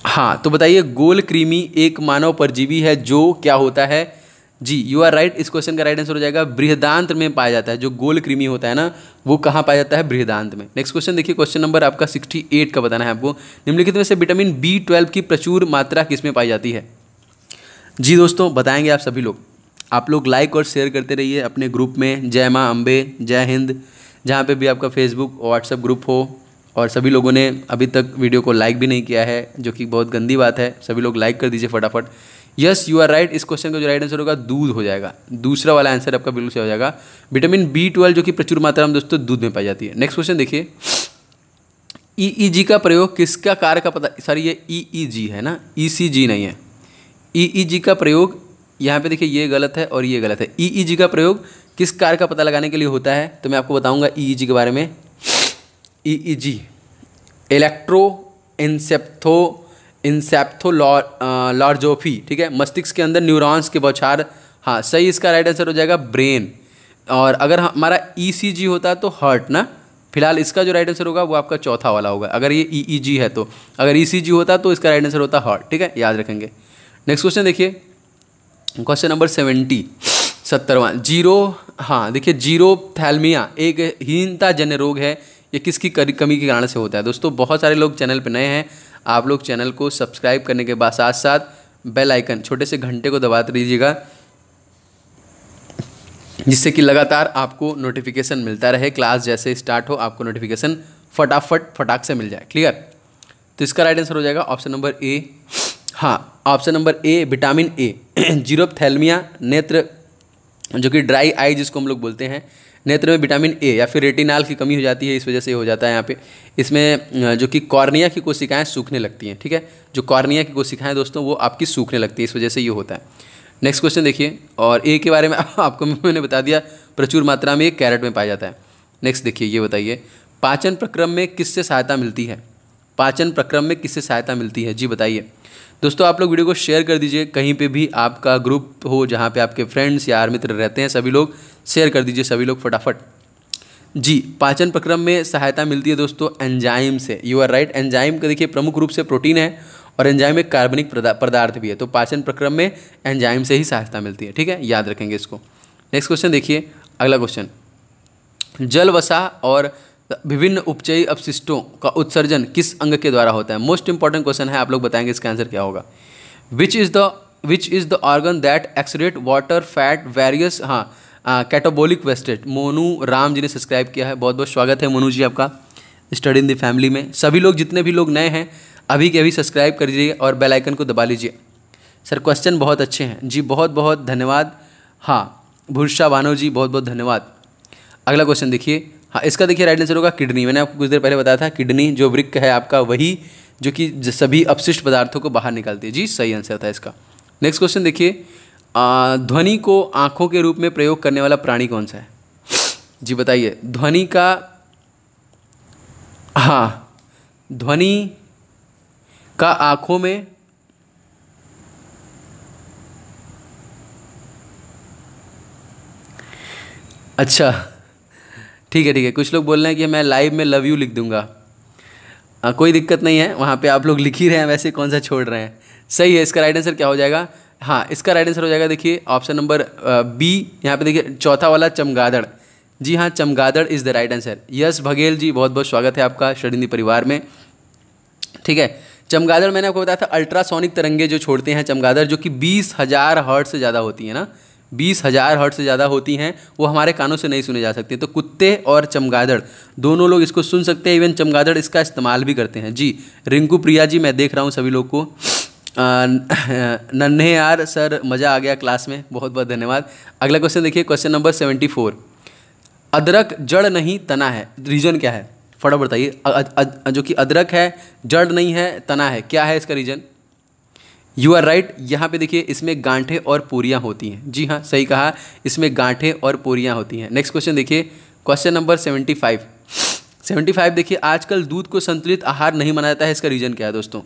हाँ तो बताइए गोल क्रीमी एक मानव परजीवी है जो क्या होता है जी यू आर राइट इस क्वेश्चन का राइट आंसर हो जाएगा बृहदांत में पाया जाता है जो गोल कृमि होता है ना वो कहाँ पाया जाता है बृहदांत में नेक्स्ट क्वेश्चन देखिए क्वेश्चन नंबर आपका सिक्सटी एट का बताना है आपको निम्नलिखित में से विटामिन बी ट्वेल्व की प्रचुर मात्रा किस में पाई जाती है जी दोस्तों बताएंगे आप सभी लोग आप लोग लाइक और शेयर करते रहिए अपने ग्रुप में जय माँ अम्बे जय हिंद जहाँ पे भी आपका फेसबुक व्हाट्सअप ग्रुप हो और सभी लोगों ने अभी तक वीडियो को लाइक भी नहीं किया है जो कि बहुत गंदी बात है सभी लोग लाइक कर दीजिए फटाफट यस यू आर राइट इस क्वेश्चन का जो राइट आंसर होगा दूध हो जाएगा दूसरा वाला आंसर आपका बिल्कुल सही हो जाएगा विटामिन बी ट्वेल्व जो कि प्रचुर मात्रा में दोस्तों दूध में पाई जाती है नेक्स्ट क्वेश्चन देखिए ई ई जी का प्रयोग किसका कार्य का पता सॉरी ये ई ई जी है ना ई सी जी नहीं है ई ई जी का प्रयोग यहाँ पे देखिए ये गलत है और ये गलत है ई ई जी का प्रयोग किस कार्य का पता लगाने के लिए होता है तो मैं आपको बताऊँगा ई e ई e जी के बारे में ई ई जी इलेक्ट्रो एनसेप्थो इंसेप्थोलॉर्जोफी uh, ठीक है मस्तिष्क के अंदर न्यूरॉन्स के बौछार हाँ सही इसका राइट आंसर हो जाएगा ब्रेन और अगर हमारा ई e होता तो हर्ट ना फिलहाल इसका जो राइट आंसर होगा वो आपका चौथा वाला होगा अगर ये ई e e है तो अगर ई होता तो इसका राइट आंसर होता हर्ट ठीक है याद रखेंगे नेक्स्ट क्वेश्चन देखिए क्वेश्चन नंबर सेवेंटी सत्तरवा जीरो हाँ देखिए जीरो थैलमिया एक हीनता जन्य रोग है ये किसकी कमी के कारण से होता है दोस्तों बहुत सारे लोग चैनल पर नए हैं आप लोग चैनल को सब्सक्राइब करने के बाद साथ साथ बेल आइकन छोटे से घंटे को दबा दीजिएगा जिससे कि लगातार आपको नोटिफिकेशन मिलता रहे क्लास जैसे स्टार्ट हो आपको नोटिफिकेशन फटाफट फटाक से मिल जाए क्लियर तो इसका राइट आंसर हो जाएगा ऑप्शन नंबर ए हाँ option number A vitamin A xerophthalmia नेत्र जो कि ड्राई आई जिसको हम लोग बोलते हैं नेत्र में विटामिन ए या फिर रेटिनाल की कमी हो जाती है इस वजह से हो जाता है यहाँ पे इसमें जो कि कॉर्निया की कोशिकाएं सूखने लगती हैं ठीक है जो कॉर्निया की कोशिकाएं दोस्तों वो आपकी सूखने लगती है इस वजह से ये होता है नेक्स्ट क्वेश्चन देखिए और ए के बारे में आपको मैंने बता दिया प्रचुर मात्रा में ये कैरेट में पाया जाता है नेक्स्ट देखिए ये बताइए पाचन प्रक्रम में किससे सहायता मिलती है पाचन प्रक्रम में किससे सहायता मिलती है जी बताइए दोस्तों आप लोग वीडियो को शेयर कर दीजिए कहीं पे भी आपका ग्रुप हो जहाँ पे आपके फ्रेंड्स या यार मित्र रहते हैं सभी लोग शेयर कर दीजिए सभी लोग फटाफट जी पाचन प्रक्रम में सहायता मिलती है दोस्तों एंजाइम से यू आर राइट एंजाइम का देखिए प्रमुख रूप से प्रोटीन है और एंजाइम एक कार्बनिक पदार्थ भी है तो पाचन प्रक्रम में एंजाइम से ही सहायता मिलती है ठीक है याद रखेंगे इसको नेक्स्ट क्वेश्चन देखिए अगला क्वेश्चन जल वसा और विभिन्न उपचयी अपशिष्टों का उत्सर्जन किस अंग के द्वारा होता है मोस्ट इंपॉर्टेंट क्वेश्चन है आप लोग बताएंगे इसका आंसर क्या होगा which is the which is the organ that excrete water fat various हाँ कैटोबोलिक वेस्टेड मोनू राम जी ने सब्सक्राइब किया है बहुत बहुत स्वागत है मोनू जी आपका स्टडी इन द फैमिली में सभी लोग जितने भी लोग नए हैं अभी के अभी सब्सक्राइब कर दीजिए और बेल आइकन को दबा लीजिए सर क्वेश्चन बहुत अच्छे हैं जी बहुत बहुत धन्यवाद हाँ भूषा बानो जी बहुत बहुत धन्यवाद अगला क्वेश्चन देखिए हाँ इसका देखिए राइट आंसर होगा किडनी मैंने आपको कुछ देर पहले बताया था किडनी जो वृक्क है आपका वही जो कि सभी अपशिष्ट पदार्थों को बाहर निकालती है जी सही आंसर था इसका नेक्स्ट क्वेश्चन देखिए ध्वनि को आँखों के रूप में प्रयोग करने वाला प्राणी कौन सा है जी बताइए ध्वनि का हाँ ध्वनि का आँखों में अच्छा ठीक है ठीक है कुछ लोग बोल रहे हैं कि मैं लाइव में लव यू लिख दूंगा आ, कोई दिक्कत नहीं है वहाँ पे आप लोग लिख ही रहे हैं वैसे कौन सा छोड़ रहे हैं सही है इसका राइट आंसर क्या हो जाएगा हाँ इसका राइट आंसर हो जाएगा देखिए ऑप्शन नंबर बी यहाँ पे देखिए चौथा वाला चमगादड़ जी हाँ चमगादड़ is the right answer Yash Baghel ji बहुत बहुत स्वागत है आपका शरिंदी परिवार में ठीक है चमगादड़ मैंने आपको बताया था अल्ट्रासोनिक तरंगे जो छोड़ते हैं चमगादड़ जो कि बीस हज़ार हर्ट से ज़्यादा होती है ना बीस हज़ार हर्ट से ज़्यादा होती हैं वो हमारे कानों से नहीं सुने जा सकते तो कुत्ते और चमगादड़ दोनों लोग इसको सुन सकते हैं इवन चमगादड़ इसका इस्तेमाल भी करते हैं जी रिंकू प्रिया जी मैं देख रहा हूँ सभी लोग को नन्हे यार सर मज़ा आ गया क्लास में बहुत बहुत धन्यवाद अगला क्वेश्चन देखिए क्वेश्चन नंबर सेवेंटी फोर अदरक जड़ नहीं तना है रीज़न क्या है फटाफट बताइए जो कि अदरक है जड़ नहीं है तना है क्या है इसका रीज़न यू आर राइट यहाँ पे देखिए इसमें गांठे और पूरियाँ होती हैं जी हाँ सही कहा इसमें गांठे और पूरियाँ होती हैं नेक्स्ट क्वेश्चन देखिए question number seventy five seventy five देखिए आजकल दूध को संतुलित आहार नहीं माना जाता है इसका रीज़न क्या है दोस्तों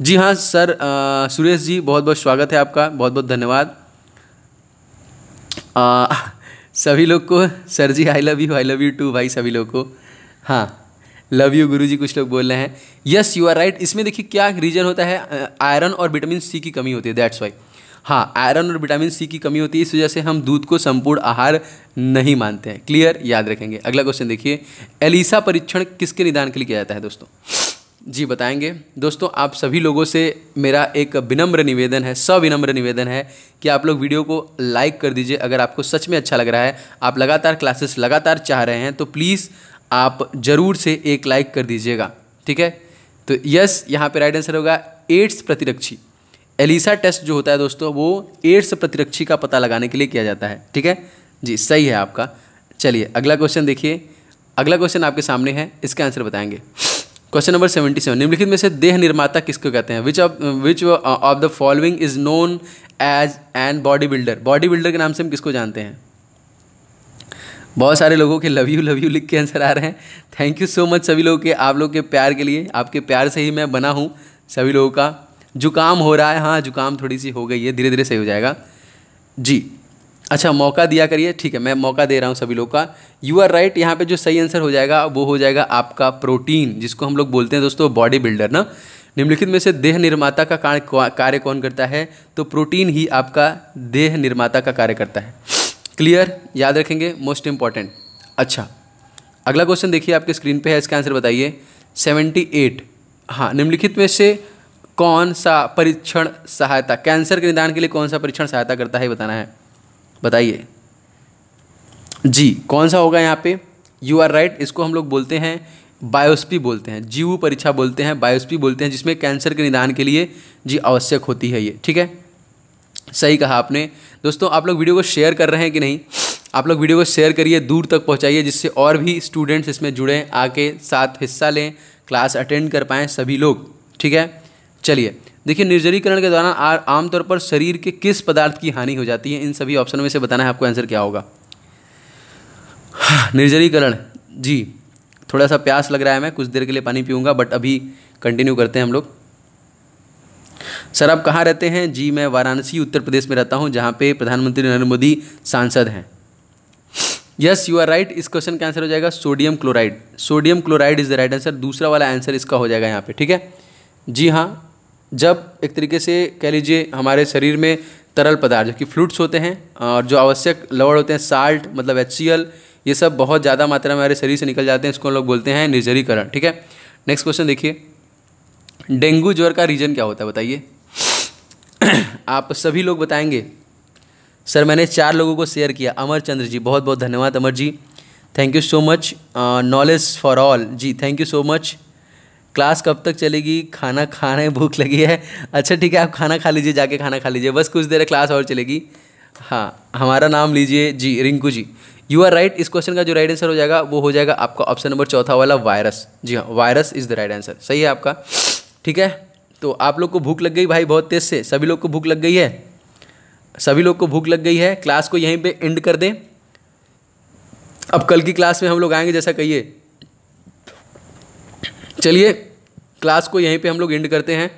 जी हाँ सर आ, सुरेश जी बहुत बहुत स्वागत है आपका बहुत बहुत धन्यवाद आ, सभी लोग को सर जी I love you I love you too भाई सभी लोग को हाँ लव यू गुरु जी कुछ लोग बोल रहे हैं यस यू आर राइट इसमें देखिए क्या रीज़न होता है आयरन और विटामिन सी की कमी होती है दैट्स वाई हाँ आयरन और विटामिन सी की कमी होती है इस वजह से हम दूध को संपूर्ण आहार नहीं मानते हैं क्लियर याद रखेंगे अगला क्वेश्चन देखिए एलिसा परीक्षण किसके निदान के लिए किया जाता है दोस्तों जी बताएंगे दोस्तों आप सभी लोगों से मेरा एक विनम्र निवेदन है सविनम्र निवेदन है कि आप लोग वीडियो को लाइक कर दीजिए अगर आपको सच में अच्छा लग रहा है आप लगातार क्लासेस लगातार चाह रहे हैं तो प्लीज़ आप ज़रूर से एक लाइक कर दीजिएगा ठीक है तो यस यहाँ पे राइट आंसर होगा एड्स प्रतिरक्षी एलिसा टेस्ट जो होता है दोस्तों वो एड्स प्रतिरक्षी का पता लगाने के लिए किया जाता है ठीक है जी सही है आपका चलिए अगला क्वेश्चन देखिए अगला क्वेश्चन आपके सामने है इसका आंसर बताएंगे क्वेश्चन नंबर सेवेंटी सेवन निम्नलिखित में से देह निर्माता किसको कहते हैं which of which of the following is known as an body builder body builder के नाम से हम किसको जानते हैं बहुत सारे लोगों के लव यू लव यू लिख के आंसर आ रहे हैं थैंक यू सो मच सभी लोगों के आप लोग के प्यार के लिए आपके प्यार से ही मैं बना हूँ सभी लोगों का जुकाम हो रहा है हाँ जुकाम थोड़ी सी हो गई है धीरे धीरे सही हो जाएगा जी अच्छा मौका दिया करिए ठीक है मैं मौका दे रहा हूँ सभी लोग का यू आर राइट यहाँ पे जो सही आंसर हो जाएगा वो हो जाएगा आपका प्रोटीन जिसको हम लोग बोलते हैं दोस्तों बॉडी बिल्डर ना निम्नलिखित में से देह निर्माता का कार्य कौन करता है तो प्रोटीन ही आपका देह निर्माता का कार्य करता है क्लियर याद रखेंगे मोस्ट इम्पॉर्टेंट अच्छा अगला क्वेश्चन देखिए आपके स्क्रीन पे है इसका आंसर बताइए सेवेंटी एट हाँ निम्नलिखित में से कौन सा परीक्षण सहायता कैंसर के निदान के लिए कौन सा परीक्षण सहायता करता है बताना है बताइए जी कौन सा होगा यहाँ पे यू आर राइट इसको हम लोग बोलते हैं बायोस्पी बोलते हैं जीव परीक्षा बोलते हैं बायोस्पी बोलते हैं जिसमें कैंसर के निदान के लिए जी आवश्यक होती है ये ठीक है सही कहा आपने दोस्तों आप लोग वीडियो को शेयर कर रहे हैं कि नहीं आप लोग वीडियो को शेयर करिए दूर तक पहुंचाइए जिससे और भी स्टूडेंट्स इसमें जुड़ें आके साथ हिस्सा लें क्लास अटेंड कर पाएँ सभी लोग ठीक है चलिए देखिए निर्जरीकरण के दौरान आमतौर पर शरीर के किस पदार्थ की हानि हो जाती है इन सभी ऑप्शन में से बताना है आपको आंसर क्या होगा निर्जरीकरण जी थोड़ा सा प्यास लग रहा है मैं कुछ देर के लिए पानी पीऊँगा बट अभी कंटिन्यू करते हैं हम लोग सर आप कहाँ रहते हैं जी मैं वाराणसी उत्तर प्रदेश में रहता हूँ जहाँ पे प्रधानमंत्री नरेंद्र मोदी सांसद हैं यस यू आर राइट इस क्वेश्चन का आंसर हो जाएगा sodium chloride sodium chloride is the right answer दूसरा वाला आंसर इसका हो जाएगा यहाँ पे ठीक है जी हाँ जब एक तरीके से कह लीजिए हमारे शरीर में तरल पदार्थ जो कि फ्लूट्स होते हैं और जो आवश्यक लवण होते हैं साल्ट मतलब एच ये सब बहुत ज़्यादा मात्रा में हमारे शरीर से निकल जाते हैं इसको हम लोग बोलते हैं निर्जरीकरण ठीक है नेक्स्ट क्वेश्चन देखिए डेंगू ज्वर का रीज़न क्या होता है बताइए आप सभी लोग बताएंगे सर मैंने चार लोगों को शेयर किया अमर चंद्र जी बहुत बहुत धन्यवाद Amar ji thank you so much knowledge for all जी thank you so much class कब तक चलेगी खाना खाने है भूख लगी है अच्छा ठीक है आप खाना खा लीजिए जाके खाना खा लीजिए बस कुछ देर क्लास और चलेगी हाँ हमारा नाम लीजिए जी Rinku ji you are right इस क्वेश्चन का जो राइट आंसर हो जाएगा वो हो जाएगा आपका ऑप्शन नंबर चौथा वाला वायरस जी हाँ virus is the right answer सही है आपका ठीक है तो आप लोग को भूख लग गई भाई बहुत तेज़ से सभी लोग को भूख लग गई है सभी लोग को भूख लग गई है क्लास को यहीं पे एंड कर दें अब कल की क्लास में हम लोग आएंगे जैसा कहिए चलिए क्लास को यहीं पे हम लोग एंड करते हैं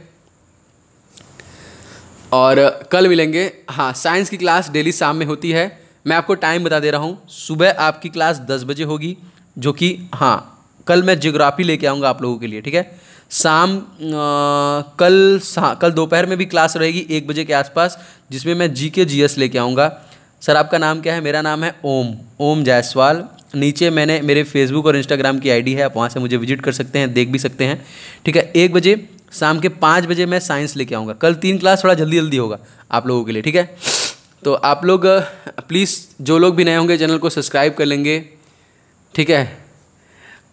और कल मिलेंगे हाँ साइंस की क्लास डेली शाम में होती है मैं आपको टाइम बता दे रहा हूँ सुबह आपकी क्लास दस बजे होगी जो कि हाँ कल मैं जियोग्राफी लेके आऊँगा आप लोगों के लिए ठीक है शाम कल सा, हाँ, कल दोपहर में भी क्लास रहेगी एक बजे के आसपास जिसमें मैं जी के जी एस लेके आऊँगा सर आपका नाम क्या है मेरा नाम है ओम ओम जायसवाल नीचे मैंने मेरे फेसबुक और इंस्टाग्राम की आईडी है आप वहाँ से मुझे विजिट कर सकते हैं देख भी सकते हैं ठीक है एक बजे शाम के पाँच बजे मैं साइंस लेके आऊँगा कल तीन क्लास थोड़ा जल्दी जल्दी होगा आप लोगों के लिए ठीक है तो आप लोग प्लीज़ जो लोग भी नए होंगे चैनल को सब्सक्राइब कर लेंगे ठीक है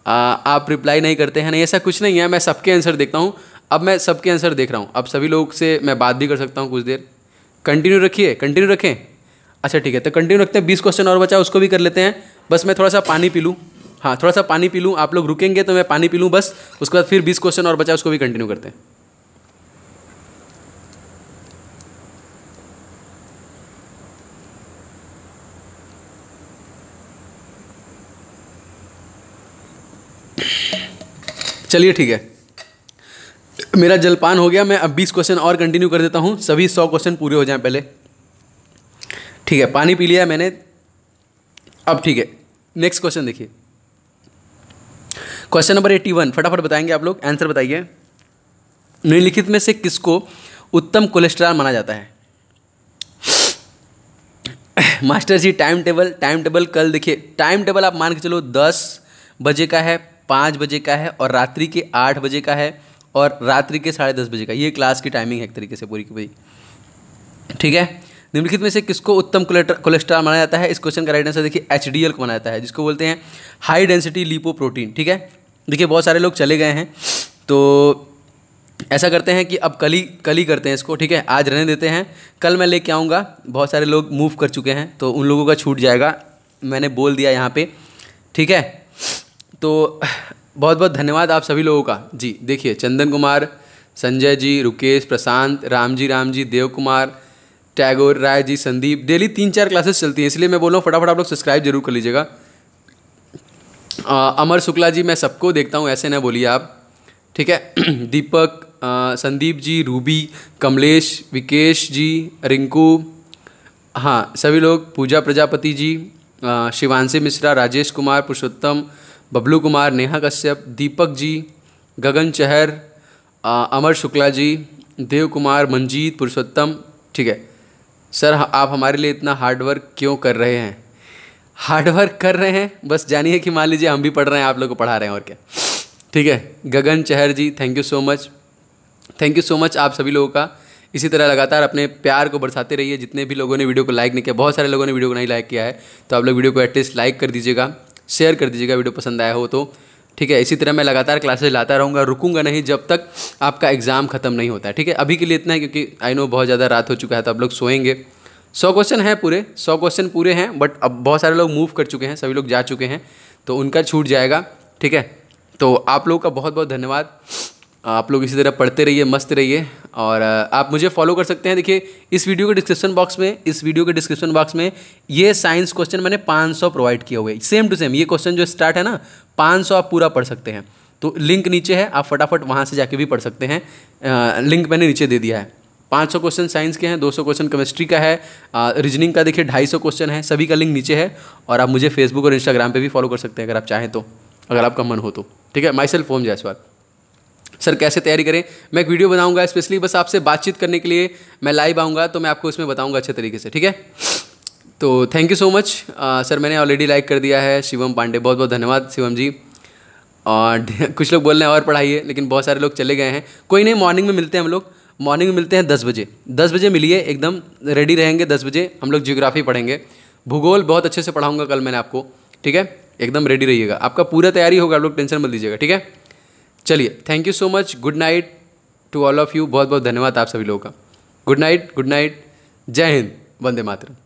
आ, आप रिप्लाई नहीं करते हैं नहीं ऐसा कुछ नहीं है मैं सबके आंसर देखता हूँ अब मैं सबके आंसर देख रहा हूँ अब सभी लोग से मैं बात भी कर सकता हूँ कुछ देर कंटिन्यू रखिए कंटिन्यू रखें अच्छा ठीक है तो कंटिन्यू रखते हैं बीस क्वेश्चन और बचा उसको भी कर लेते हैं बस मैं थोड़ा सा पानी पी लूँ हाँ थोड़ा सा पानी पी लूँ आप लोग रुकेंगे तो मैं पानी पी लूँ बस उसके बाद फिर बीस क्वेश्चन और बचा उसको भी कंटिन्यू करते हैं चलिए ठीक है मेरा जलपान हो गया मैं अब बीस क्वेश्चन और कंटिन्यू कर देता हूँ सभी सौ क्वेश्चन पूरे हो जाएं पहले ठीक है पानी पी लिया मैंने अब ठीक है नेक्स्ट क्वेश्चन देखिए क्वेश्चन नंबर एट्टी वन फटाफट बताएंगे आप लोग आंसर बताइए निम्नलिखित में से किसको उत्तम कोलेस्ट्रॉल माना जाता है मास्टर जी टाइम टेबल टाइम टेबल कल देखिए टाइम टेबल आप मान के चलो दस बजे का है पाँच बजे का है और रात्रि के आठ बजे का है और रात्रि के साढ़े दस बजे का ये क्लास की टाइमिंग है एक तरीके से पूरी की पूरी ठीक है निम्नलिखित में से किसको उत्तम कोलेस्ट्रॉल माना जाता है इस क्वेश्चन का राइट आंसर देखिए एच डी एल को माना जाता है जिसको बोलते हैं हाई डेंसिटी लिपो प्रोटीन ठीक है देखिए बहुत सारे लोग चले गए हैं तो ऐसा करते हैं कि अब कल ही कल ही करते हैं इसको ठीक है आज रहने देते हैं कल मैं लेके आऊँगा बहुत सारे लोग मूव कर चुके हैं तो उन लोगों का छूट जाएगा मैंने बोल दिया यहाँ पे ठीक है तो बहुत बहुत धन्यवाद आप सभी लोगों का जी देखिए चंदन कुमार संजय जी रुकेश प्रशांत राम जी राम जी देव कुमार टैगोर राय जी संदीप डेली तीन चार क्लासेस चलती हैं इसलिए मैं बोल रहा हूँ फटाफट आप लोग सब्सक्राइब जरूर कर लीजिएगा अमर शुक्ला जी मैं सबको देखता हूँ ऐसे ना बोलिए आप ठीक है दीपक आ, संदीप जी रूबी कमलेश विकेश जी रिंकू हाँ सभी लोग पूजा प्रजापति जी शिवानशी मिश्रा राजेश कुमार पुरुषोत्तम बबलू कुमार नेहा कश्यप दीपक जी गगन चहर आ, अमर शुक्ला जी देव कुमार मंजीत पुरुषोत्तम ठीक है सर आप हमारे लिए इतना हार्डवर्क क्यों कर रहे हैं हार्डवर्क कर रहे हैं बस जानिए कि मान लीजिए हम भी पढ़ रहे हैं आप लोग को पढ़ा रहे हैं और क्या ठीक है Gagan Chahar ji thank you so much thank you so much आप सभी लोगों का इसी तरह लगातार अपने प्यार को बरसाते रहिए जितने भी लोगों ने वीडियो को लाइक नहीं किया बहुत सारे लोगों ने वीडियो को नहीं लाइक किया है तो आप लोग वीडियो को एटलीस्ट लाइक कर दीजिएगा शेयर कर दीजिएगा वीडियो पसंद आया हो तो ठीक है इसी तरह मैं लगातार क्लासेस लाता रहूँगा रुकूंगा नहीं जब तक आपका एग्ज़ाम ख़त्म नहीं होता है ठीक है अभी के लिए इतना है क्योंकि आई नो बहुत ज़्यादा रात हो चुका है तो आप लोग सोएंगे सौ क्वेश्चन हैं पूरे सौ क्वेश्चन पूरे हैं बट अब बहुत सारे लोग मूव कर चुके हैं सभी लोग जा चुके हैं तो उनका छूट जाएगा ठीक है तो आप लोगों का बहुत बहुत धन्यवाद आप लोग इसी तरह पढ़ते रहिए मस्त रहिए और आप मुझे फॉलो कर सकते हैं देखिए इस वीडियो के डिस्क्रिप्शन बॉक्स में इस वीडियो के डिस्क्रिप्शन बॉक्स में ये साइंस क्वेश्चन मैंने 500 प्रोवाइड किया हुआ है सेम टू सेम ये क्वेश्चन जो स्टार्ट है ना 500 आप पूरा पढ़ सकते हैं तो लिंक नीचे है आप फटाफट वहाँ से जाके भी पढ़ सकते हैं लिंक मैंने नीचे दे दिया है 500 क्वेश्चन साइंस के हैं 200 क्वेश्चन केमिस्ट्री का है रीजनिंग का देखिए 250 क्वेश्चन है सभी का लिंक नीचे है और आप मुझे फेसबुक और इंस्टाग्राम पे भी फॉलो कर सकते हैं अगर आप चाहें तो अगर आपका मन हो तो ठीक है माई सेल्फ होम जायसवाल सर कैसे तैयारी करें मैं एक वीडियो बनाऊंगा स्पेशली बस आपसे बातचीत करने के लिए मैं लाइव आऊँगा तो मैं आपको उसमें बताऊँगा अच्छे तरीके से ठीक है तो thank you so much sir मैंने ऑलरेडी लाइक कर दिया है शिवम पांडे बहुत बहुत धन्यवाद शिवम जी और कुछ लोग बोल रहे हैं और पढ़ाइए लेकिन बहुत सारे लोग चले गए हैं कोई नहीं मॉर्निंग में मिलते हैं हम लोग मॉर्निंग में मिलते हैं दस बजे दस बजे मिलिए एकदम रेडी रहेंगे दस बजे हम लोग जियोग्राफी पढ़ेंगे भूगोल बहुत अच्छे से पढ़ाऊँगा कल मैंने आपको ठीक है एकदम रेडी रहिएगा आपका पूरा तैयारी होगा आप लोग टेंशन मत लीजिएगा ठीक है चलिए thank you so much good night to all of you बहुत बहुत धन्यवाद आप सभी लोगों का गुड नाइट गुड नाइट जय हिंद वंदे मातरम